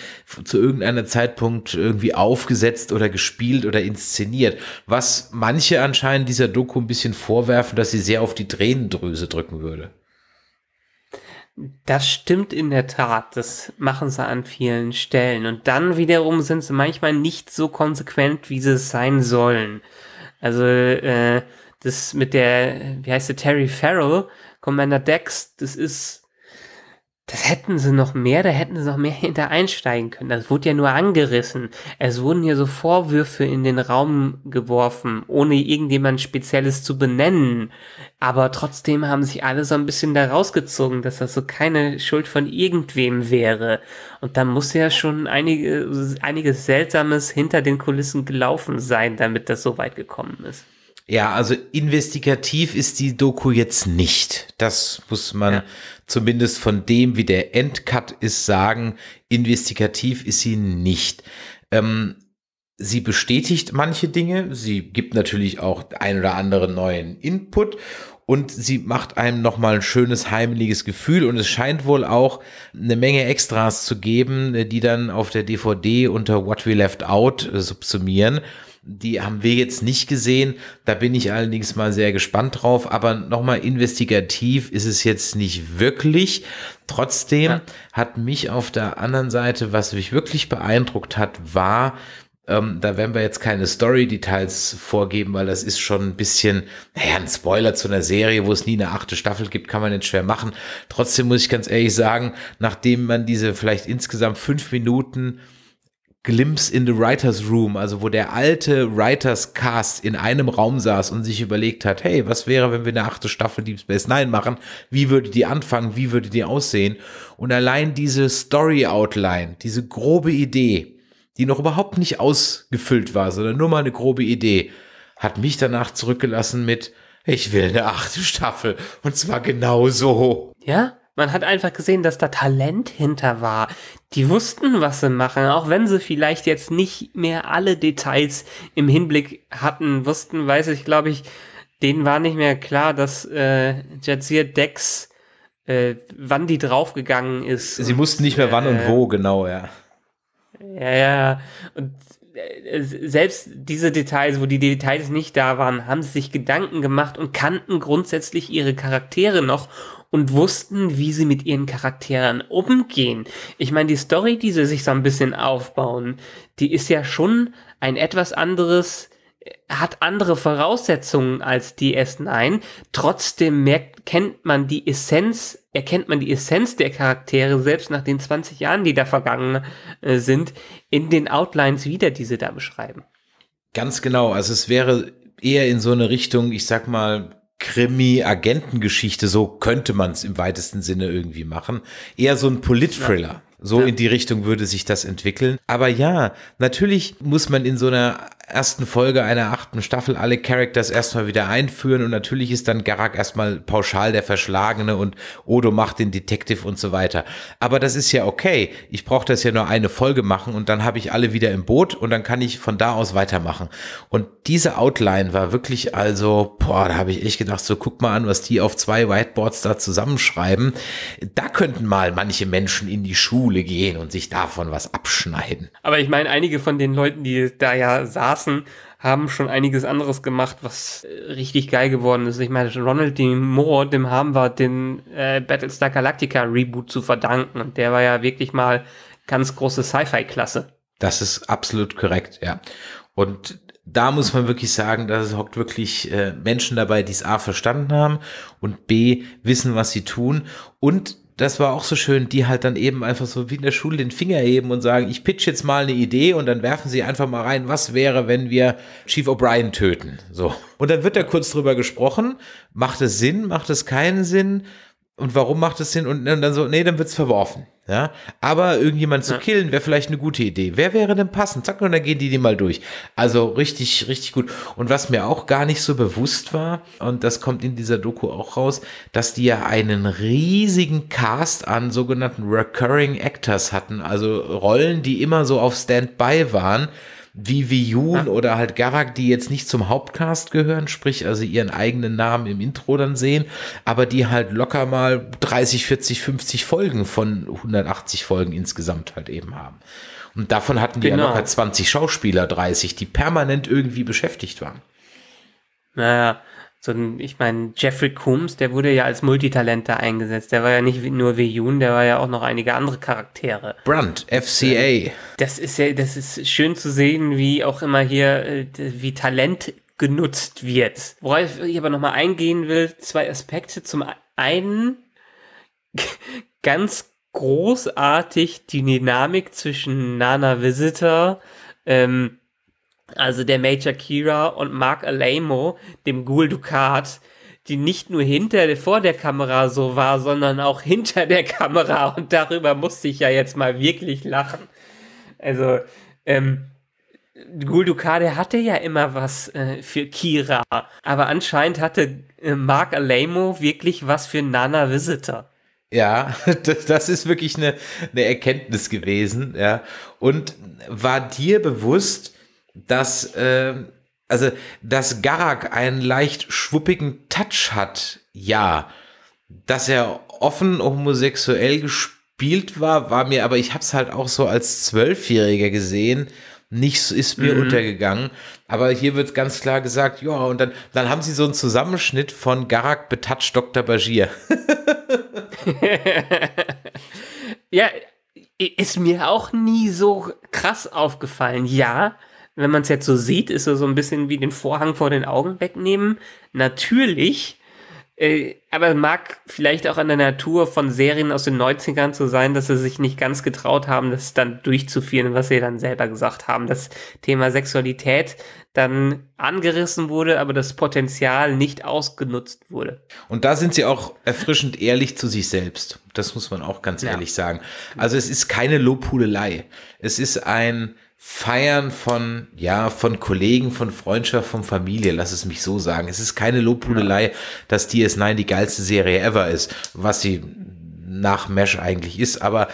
zu irgendeiner Zeitpunkt irgendwie aufgesetzt oder gespielt oder inszeniert. Was manche anscheinend dieser Doku ein bisschen vorwerfen, dass sie sehr auf die Tränendrüse drücken würde. Das stimmt in der Tat. Das machen sie an vielen Stellen. Und dann wiederum sind sie manchmal nicht so konsequent, wie sie es sein sollen. Also, äh, das mit der, wie heißt der, Terry Farrell, Commander Dex, das ist das hätten sie noch mehr, da hätten sie noch mehr [laughs] hinter einsteigen können. Das wurde ja nur angerissen. Es wurden hier so Vorwürfe in den Raum geworfen, ohne irgendjemand Spezielles zu benennen. Aber trotzdem haben sich alle so ein bisschen da rausgezogen, dass das so keine Schuld von irgendwem wäre. Und da muss ja schon einige, einiges Seltsames hinter den Kulissen gelaufen sein, damit das so weit gekommen ist. Ja, also investigativ ist die Doku jetzt nicht. Das muss man ja. zumindest von dem, wie der Endcut ist, sagen. Investigativ ist sie nicht. Ähm, sie bestätigt manche Dinge. Sie gibt natürlich auch ein oder anderen neuen Input und sie macht einem nochmal ein schönes heimliches Gefühl und es scheint wohl auch eine Menge Extras zu geben, äh, die dann auf der DVD unter What We Left Out äh, subsumieren. Die haben wir jetzt nicht gesehen. Da bin ich allerdings mal sehr gespannt drauf. Aber nochmal investigativ ist es jetzt nicht wirklich. Trotzdem ja. hat mich auf der anderen Seite, was mich wirklich beeindruckt hat, war, ähm, da werden wir jetzt keine Story-Details vorgeben, weil das ist schon ein bisschen, naja, ein Spoiler zu einer Serie, wo es nie eine achte Staffel gibt, kann man nicht schwer machen. Trotzdem muss ich ganz ehrlich sagen, nachdem man diese vielleicht insgesamt fünf Minuten Glimpse in the Writers Room, also wo der alte Writers Cast in einem Raum saß und sich überlegt hat, hey, was wäre, wenn wir eine achte Staffel Deep Space Nine machen? Wie würde die anfangen? Wie würde die aussehen? Und allein diese Story Outline, diese grobe Idee, die noch überhaupt nicht ausgefüllt war, sondern nur mal eine grobe Idee, hat mich danach zurückgelassen mit, ich will eine achte Staffel und zwar genau so. Ja? Man hat einfach gesehen, dass da Talent hinter war. Die wussten, was sie machen, auch wenn sie vielleicht jetzt nicht mehr alle Details im Hinblick hatten, wussten, weiß ich, glaube ich, denen war nicht mehr klar, dass äh, Jazir Dex, äh, wann die draufgegangen ist. Sie und, mussten nicht mehr wann äh, und wo, genau, ja. Ja, ja. Und äh, selbst diese Details, wo die Details nicht da waren, haben sie sich Gedanken gemacht und kannten grundsätzlich ihre Charaktere noch und wussten, wie sie mit ihren Charakteren umgehen. Ich meine, die Story, die sie sich so ein bisschen aufbauen, die ist ja schon ein etwas anderes, äh, hat andere Voraussetzungen als die S9. Trotzdem merkt, kennt man die Essenz, erkennt man die Essenz der Charaktere selbst nach den 20 Jahren, die da vergangen äh, sind, in den Outlines wieder, die sie da beschreiben. Ganz genau. Also es wäre eher in so eine Richtung, ich sag mal, Krimi-Agentengeschichte, so könnte man es im weitesten Sinne irgendwie machen. Eher so ein Polit-Thriller. Ja. So ja. in die Richtung würde sich das entwickeln. Aber ja, natürlich muss man in so einer ersten Folge einer achten Staffel alle Characters erstmal wieder einführen und natürlich ist dann Garak erstmal pauschal der Verschlagene und Odo macht den Detective und so weiter. Aber das ist ja okay. Ich brauche das ja nur eine Folge machen und dann habe ich alle wieder im Boot und dann kann ich von da aus weitermachen. Und diese Outline war wirklich also, boah, da habe ich echt gedacht, so guck mal an, was die auf zwei Whiteboards da zusammenschreiben. Da könnten mal manche Menschen in die Schule gehen und sich davon was abschneiden. Aber ich meine, einige von den Leuten, die da ja saßen, verlassen, haben schon einiges anderes gemacht, was äh, richtig geil geworden ist. Ich meine, Ronald D. Moore, dem haben wir den äh, Battlestar Galactica Reboot zu verdanken. Und der war ja wirklich mal ganz große Sci-Fi-Klasse. Das ist absolut korrekt, ja. Und da muss man wirklich sagen, da hockt wirklich äh, Menschen dabei, die es A verstanden haben und B wissen, was sie tun. Und das war auch so schön, die halt dann eben einfach so wie in der Schule den Finger heben und sagen, ich pitch jetzt mal eine Idee und dann werfen sie einfach mal rein, was wäre, wenn wir Chief O'Brien töten. So. Und dann wird da kurz drüber gesprochen, macht es Sinn, macht es keinen Sinn und warum macht es Sinn? Und dann so, nee, dann wird's verworfen. Ja? Aber irgendjemand zu ja. killen wäre vielleicht eine gute Idee. Wer wäre denn passend? Zack, und dann gehen die die mal durch. Also richtig, richtig gut. Und was mir auch gar nicht so bewusst war, und das kommt in dieser Doku auch raus, dass die ja einen riesigen Cast an sogenannten Recurring Actors hatten, also Rollen, die immer so auf Standby waren wie Viyun ja. Ah. oder halt Garak, die jetzt nicht zum Hauptcast gehören, sprich also ihren eigenen Namen im Intro dann sehen, aber die halt locker mal 30, 40, 50 Folgen von 180 Folgen insgesamt halt eben haben. Und davon hatten genau. die ja genau. locker 20 Schauspieler, 30, die permanent irgendwie beschäftigt waren. Naja, so ein, ich meine, Jeffrey Coombs, der wurde ja als Multitalent da eingesetzt. Der war ja nicht nur Wiyun, der war ja auch noch einige andere Charaktere. Brunt, FCA. Das ist ja, das ist schön zu sehen, wie auch immer hier, äh, wie Talent genutzt wird. Worauf ich aber nochmal eingehen will, zwei Aspekte. Zum einen [laughs] ganz großartig die Dynamik zwischen Nana Visitor, ähm, also der Major Kira und Mark Alamo, dem Ghoul Ducat, die nicht nur hinter, vor der Kamera so war, sondern auch [laughs] hinter der Kamera. Und darüber musste ich ja jetzt mal wirklich lachen. Also, ähm, Gul Dukat, der hatte ja immer was äh, für Kira. Aber anscheinend hatte äh, Mark Alamo wirklich was für Nana Visitor. Ja, [laughs] das, ist wirklich eine, eine Erkenntnis gewesen. Ja. Und war dir bewusst, dass, äh, also, dass Garak einen leicht schwuppigen Touch hat, ja. Dass er offen homosexuell gespielt war, war mir, aber ich habe es halt auch so als Zwölfjähriger gesehen. Nichts ist mir mhm. untergegangen. Aber hier wird ganz klar gesagt, ja, und dann, dann haben sie so einen Zusammenschnitt von Garak betatscht Dr. Bashir. [laughs] ja, ist mir auch nie so krass aufgefallen. Ja, wenn man es jetzt so sieht, ist es so ein bisschen wie den Vorhang vor den Augen wegnehmen. Natürlich, äh, aber mag vielleicht auch an der Natur von Serien aus den 90ern so sein, dass sie sich nicht ganz getraut haben, das dann durchzuführen, was sie dann selber gesagt haben. Das Thema Sexualität dann angerissen wurde, aber das Potenzial nicht ausgenutzt wurde. Und da sind sie auch erfrischend ehrlich zu sich selbst. Das muss man auch ganz ja. ehrlich sagen. Also es ist keine Lobhudelei. Es ist ein, Feiern von, ja, von Kollegen, von Freundschaft, von Familie, lass es mich so sagen. Es ist keine Lobhudelei, dass DS9 die geilste Serie ever ist, was sie nach Mesh eigentlich ist, aber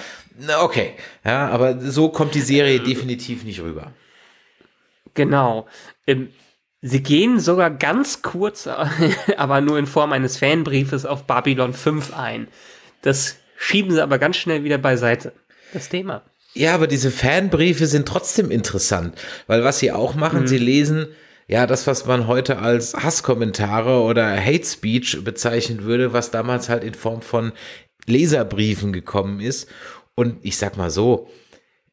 okay, ja, aber so kommt die Serie äh. definitiv nicht rüber. Genau. Ähm, sie gehen sogar ganz kurz, [laughs] aber nur in Form eines Fanbriefes auf Babylon 5 ein. Das schieben sie aber ganz schnell wieder beiseite. Das Thema. Ja, aber diese Fanbriefe sind trotzdem interessant, weil was sie auch machen, mhm. sie lesen ja das, was man heute als Hasskommentare oder Hate Speech bezeichnen würde, was damals halt in Form von Leserbriefen gekommen ist. Und ich sag mal so,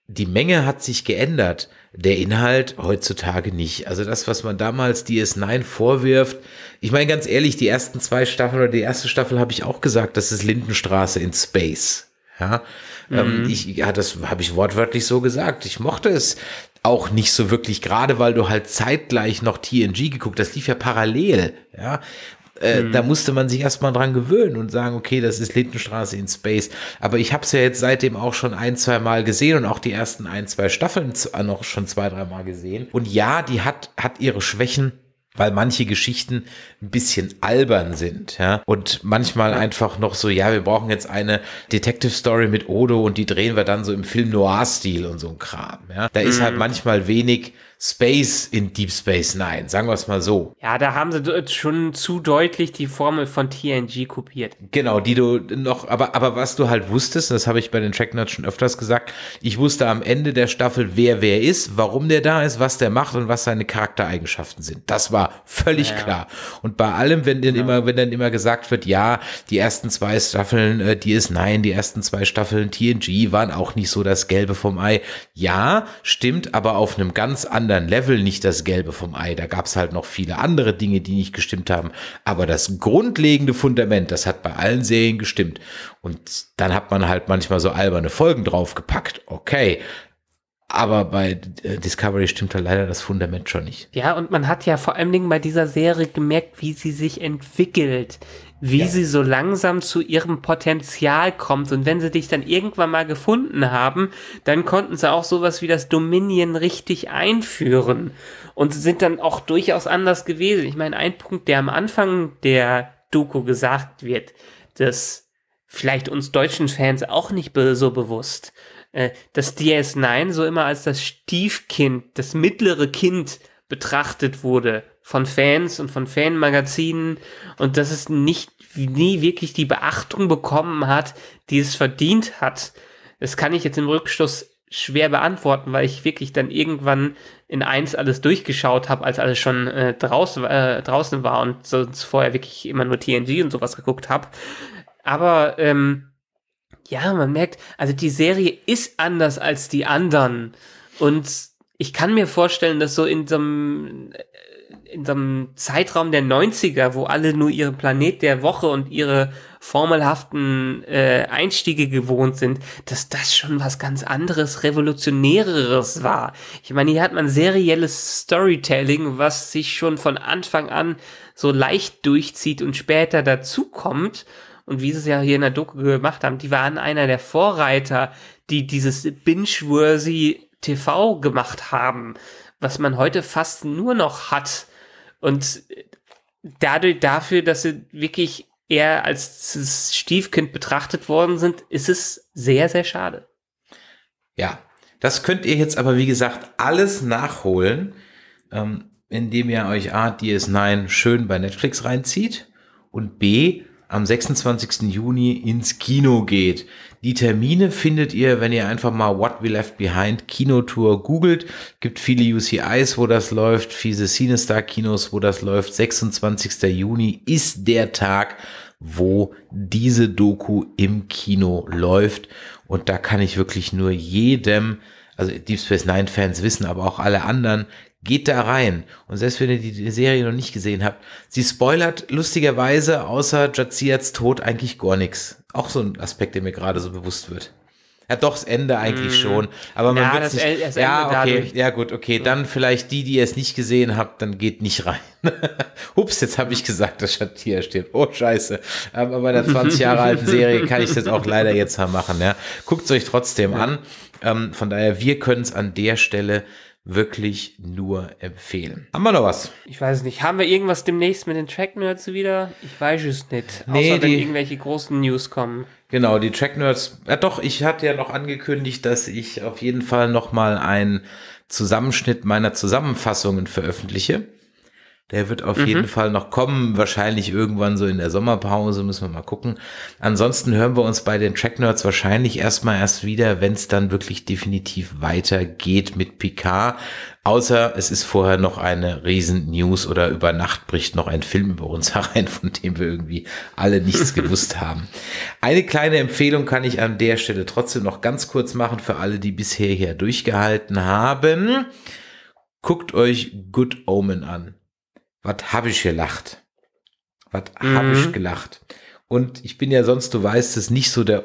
die Menge hat sich geändert, der Inhalt heutzutage nicht. Also das, was man damals DS9 vorwirft, ich meine ganz ehrlich, die ersten zwei Staffeln oder die erste Staffel habe ich auch gesagt, das ist Lindenstraße in Space. Ja, ähm, mhm. ich, ja das habe ich wortwörtlich so gesagt. Ich mochte es auch nicht so wirklich, gerade weil du halt zeitgleich noch TNG geguckt Das lief ja parallel. Ja, äh, mhm. da musste man sich erstmal dran gewöhnen und sagen, okay, das ist Lindenstraße in Space. Aber ich habe es ja jetzt seitdem auch schon ein, zwei Mal gesehen und auch die ersten ein, zwei Staffeln äh, noch schon zwei, drei Mal gesehen. Und ja, die hat, hat ihre Schwächen weil manche Geschichten ein bisschen albern sind, ja. Und manchmal einfach noch so, ja, wir brauchen jetzt eine Detective Story mit Odo und die drehen wir dann so im Film Noir-Stil und so ein Kram, ja. Da ist halt mhm. manchmal wenig Space in Deep Space Nine, sagen wir es mal so. Ja, da haben sie äh, schon zu deutlich die Formel von TNG kopiert. Genau, die du noch, aber, aber was du halt wusstest, das habe ich bei den Tracknuts schon öfters gesagt, ich wusste am Ende der Staffel, wer wer ist, warum der da ist, was der macht und was seine Charaktereigenschaften sind. Das war völlig ja. klar. Und bei allem, wenn dann, ja. Genau. immer, wenn dann immer gesagt wird, ja, die ersten zwei Staffeln äh, DS9, die ersten zwei Staffeln TNG waren auch nicht so das Gelbe vom Ei. Ja, stimmt, aber auf einem ganz anderen anderen Level nicht das Gelbe vom Ei. Da gab es halt noch viele andere Dinge, die nicht gestimmt haben. Aber das grundlegende Fundament, das hat bei allen Serien gestimmt. Und dann hat man halt manchmal so alberne Folgen draufgepackt. Okay. Aber bei äh, Discovery stimmt halt leider das Fundament schon nicht. Ja, und man hat ja vor allen Dingen bei dieser Serie gemerkt, wie sie sich entwickelt wie ja. sie so langsam zu ihrem Potenzial kommt. Und wenn sie dich dann irgendwann mal gefunden haben, dann konnten sie auch sowas wie das Dominion richtig einführen und sind dann auch durchaus anders gewesen. Ich meine, ein Punkt, der am Anfang der Doku gesagt wird, das vielleicht uns deutschen Fans auch nicht so bewusst, äh, dass DS9 so immer als das Stiefkind, das mittlere Kind betrachtet wurde von Fans und von Fanmagazinen und dass es nicht nie wirklich die Beachtung bekommen hat, die es verdient hat. Das kann ich jetzt im Rückschluss schwer beantworten, weil ich wirklich dann irgendwann in eins alles durchgeschaut habe, als alles schon äh, draußen, äh, draußen war und sonst vorher wirklich immer nur TNG und sowas geguckt habe. Aber ähm, ja, man merkt, also die Serie ist anders als die anderen. Und ich kann mir vorstellen, dass so in so einem Äh, in so einem Zeitraum der 90er, wo alle nur ihren Planet der Woche und ihre formelhaften äh, Einstiege gewohnt sind, dass das schon was ganz anderes, revolutionäreres war. Ich meine, hier hat man serielles Storytelling, was sich schon von Anfang an so leicht durchzieht und später dazukommt. Und wie sie es ja hier in der Doku gemacht haben, die waren einer der Vorreiter, die dieses binge-worthy TV gemacht haben was man heute fast nur noch hat. Und dadurch, dafür, dass sie wirklich eher als Stiefkind betrachtet worden sind, ist es sehr, sehr schade. Ja, das könnt ihr jetzt aber, wie gesagt, alles nachholen, ähm, indem ihr euch A, DS9 schön bei Netflix reinzieht und B, am 26. Juni ins Kino geht. Die Termine findet ihr, wenn ihr einfach mal What We Left Behind Kinotour googelt. Gibt viele UCIs, wo das läuft, fiese Cinestar Kinos, wo das läuft. 26. Juni ist der Tag, wo diese Doku im Kino läuft. Und da kann ich wirklich nur jedem also Deep Space Nine Fans wissen, aber auch alle anderen, Geht da rein. Und selbst wenn ihr die Serie noch nicht gesehen habt, sie spoilert lustigerweise außer Jazias Tod eigentlich gar nichts. Auch so ein Aspekt, der mir gerade so bewusst wird. Ja, doch, das Ende eigentlich mm. schon. Aber man ja, wird sich. ja, okay, ja gut, okay, dann vielleicht die, die ihr es nicht gesehen habt, dann geht nicht rein. Hups, [laughs] jetzt habe ich gesagt, dass Shatia steht. Oh, scheiße. Ähm, aber bei der 20 Jahre alten Serie kann ich das auch leider jetzt mal machen, ja. Guckt es euch trotzdem ja. an. Ähm, von daher, wir können es an der Stelle wirklich nur empfehlen. Haben wir noch was? Ich weiß nicht. Haben wir irgendwas demnächst mit den Track Nerds wieder? Ich weiß es nicht. Nee, Außer die, wenn irgendwelche großen News kommen. Genau, die Track Nerds. Ja doch, ich hatte ja noch angekündigt, dass ich auf jeden Fall nochmal einen Zusammenschnitt meiner Zusammenfassungen veröffentliche. Der wird auf mhm. jeden Fall noch kommen, wahrscheinlich irgendwann so in der Sommerpause, müssen wir mal gucken. Ansonsten hören wir uns bei den Track Nerds wahrscheinlich erstmal erst wieder, wenn es dann wirklich definitiv weitergeht mit Picard. Außer es ist vorher noch eine Riesen-News oder über Nacht bricht noch ein Film über uns [laughs] herein, von dem wir irgendwie alle nichts [laughs] gewusst haben. Eine kleine Empfehlung kann ich an der Stelle trotzdem noch ganz kurz machen für alle, die bisher hier durchgehalten haben. Guckt euch Good Omen an was habe ich gelacht? Was mhm. habe ich gelacht? Und ich bin ja sonst, du weißt es, nicht so der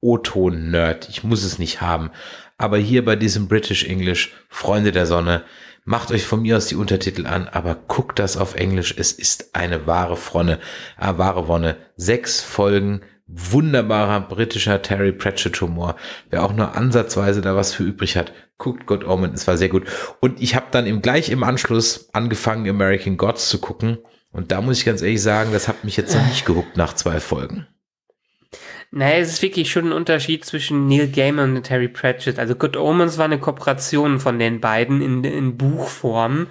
O-Ton-Nerd. Ich muss es nicht haben. Aber hier bei diesem British English, Freunde der Sonne, macht euch von mir aus die Untertitel an, aber guckt das auf Englisch. Es ist eine wahre Fronne, äh, wahre Wonne. Sechs Folgen, wunderbarer britischer Terry Pratchett-Humor. Wer auch nur ansatzweise da was für übrig hat, guckt God Omen, es war sehr gut. Und ich habe dann im, gleich im Anschluss angefangen, American Gods zu gucken. Und da muss ich ganz ehrlich sagen, das hat mich jetzt noch nicht gehuckt nach zwei Folgen. Naja, es ist wirklich schon ein Unterschied zwischen Neil Gaiman und Terry Pratchett. Also Good Omens war eine Kooperation von den beiden in, in Buchform.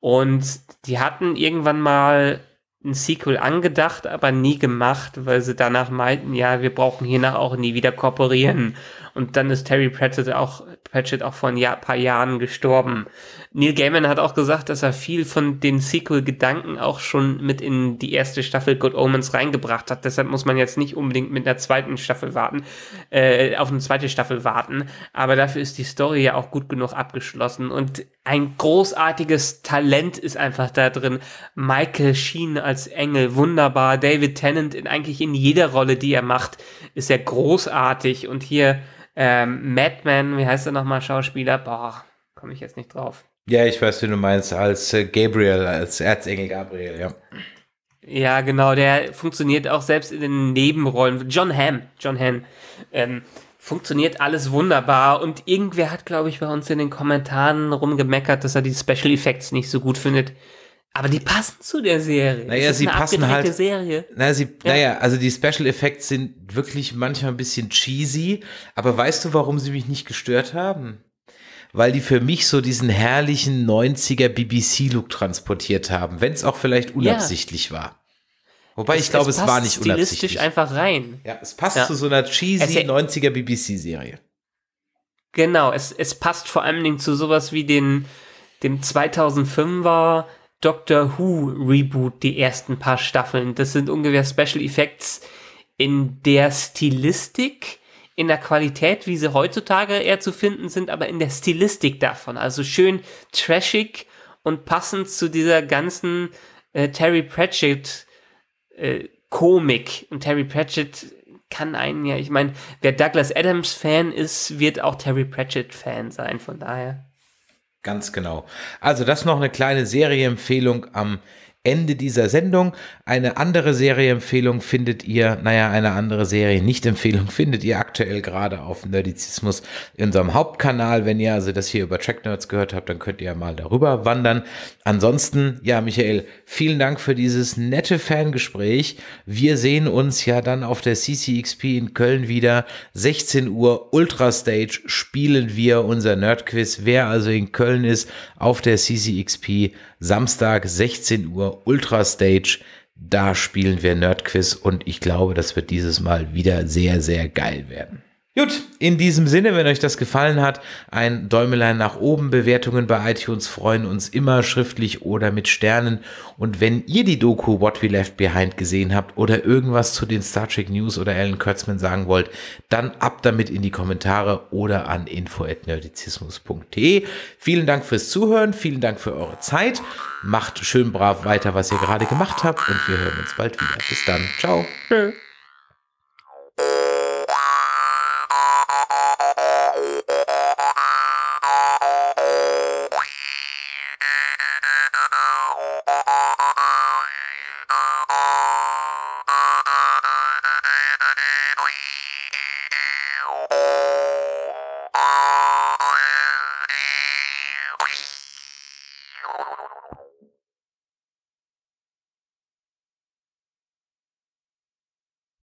Und die hatten irgendwann mal ein Sequel angedacht, aber nie gemacht, weil sie danach meinten, ja, wir brauchen hiernach auch nie wieder kooperieren. Und dann ist Terry Pratchett auch, Pratchett auch vor ein Jahr, paar Jahren gestorben. Neil Gaiman hat auch gesagt, dass er viel von den Sequel-Gedanken auch schon mit in die erste Staffel Good Omens reingebracht hat. Deshalb muss man jetzt nicht unbedingt mit einer zweiten Staffel warten, äh, auf eine zweite Staffel warten. Aber dafür ist die Story ja auch gut genug abgeschlossen. Und ein großartiges Talent ist einfach da drin. Michael Sheen als Engel, wunderbar. David Tennant in eigentlich in jeder Rolle, die er macht, ist er großartig. Und hier ähm, Madman, wie heißt er nochmal, Schauspieler? Boah, komme ich jetzt nicht drauf. Ja, ich weiß, wie du meinst, als äh, Gabriel, als Erzengel Gabriel, ja. Ja, genau, der funktioniert auch selbst in den Nebenrollen. John Hamm, John Hamm, ähm, funktioniert alles wunderbar und irgendwer hat, glaube ich, bei uns in den Kommentaren rumgemeckert, dass er die Special Effects nicht so gut findet. Aber die passen zu der Serie. Naja, sie passen halt. Serie. Naja, sie, ja. naja, also die Special Effects sind wirklich manchmal ein bisschen cheesy. Aber weißt du, warum sie mich nicht gestört haben? Weil die für mich so diesen herrlichen 90er BBC-Look transportiert haben, wenn es auch vielleicht unabsichtlich ja. war. Wobei es, ich glaube, es, es war nicht unabsichtlich. Es einfach rein. Ja, es passt ja. zu so einer cheesy 90er BBC-Serie. Genau, es, es passt vor allen Dingen zu sowas wie den, dem 2005er Doctor Who Reboot, die ersten paar Staffeln. Das sind ungefähr Special Effects in der Stilistik, in der Qualität, wie sie heutzutage eher zu finden sind, aber in der Stilistik davon. Also schön trashig und passend zu dieser ganzen äh, Terry Pratchett äh, Komik. Und Terry Pratchett kann einen ja, ich meine, wer Douglas Adams Fan ist, wird auch Terry Pratchett Fan sein, von daher. Ganz genau. Also das noch eine kleine Serieempfehlung am Ende dieser Sendung. Eine andere Serieempfehlung findet ihr, naja, eine andere Serie nicht Empfehlung [laughs] findet ihr aktuell gerade auf Nerdizismus in unserem Hauptkanal. Wenn ihr also das hier über Track Nerds gehört habt, dann könnt ihr mal darüber wandern. Ansonsten, ja, Michael, vielen Dank für dieses nette Fangespräch. Wir sehen uns ja dann auf der CCXP in Köln wieder. 16 Uhr Ultra Stage spielen wir unser Nerdquiz. Wer also in Köln ist, auf der CCXP Samstag 16 Uhr Ultra Stage. Da spielen wir Nerdquiz und ich glaube, das wird dieses Mal wieder sehr, sehr geil werden. Gut, in diesem Sinne, wenn euch das gefallen hat, ein Däumelein nach oben, Bewertungen bei iTunes freuen uns immer schriftlich oder mit Sternen. Und wenn ihr die Doku What We Left Behind gesehen habt oder irgendwas zu den Star Trek News oder Alan Kurtzman sagen wollt, dann ab damit in die Kommentare oder an info.nerdizismus.de. Vielen Dank fürs Zuhören, vielen Dank für eure Zeit. Macht schön brav weiter, was ihr gerade gemacht habt und wir hören uns bald wieder. Bis dann. Ciao. Tschö.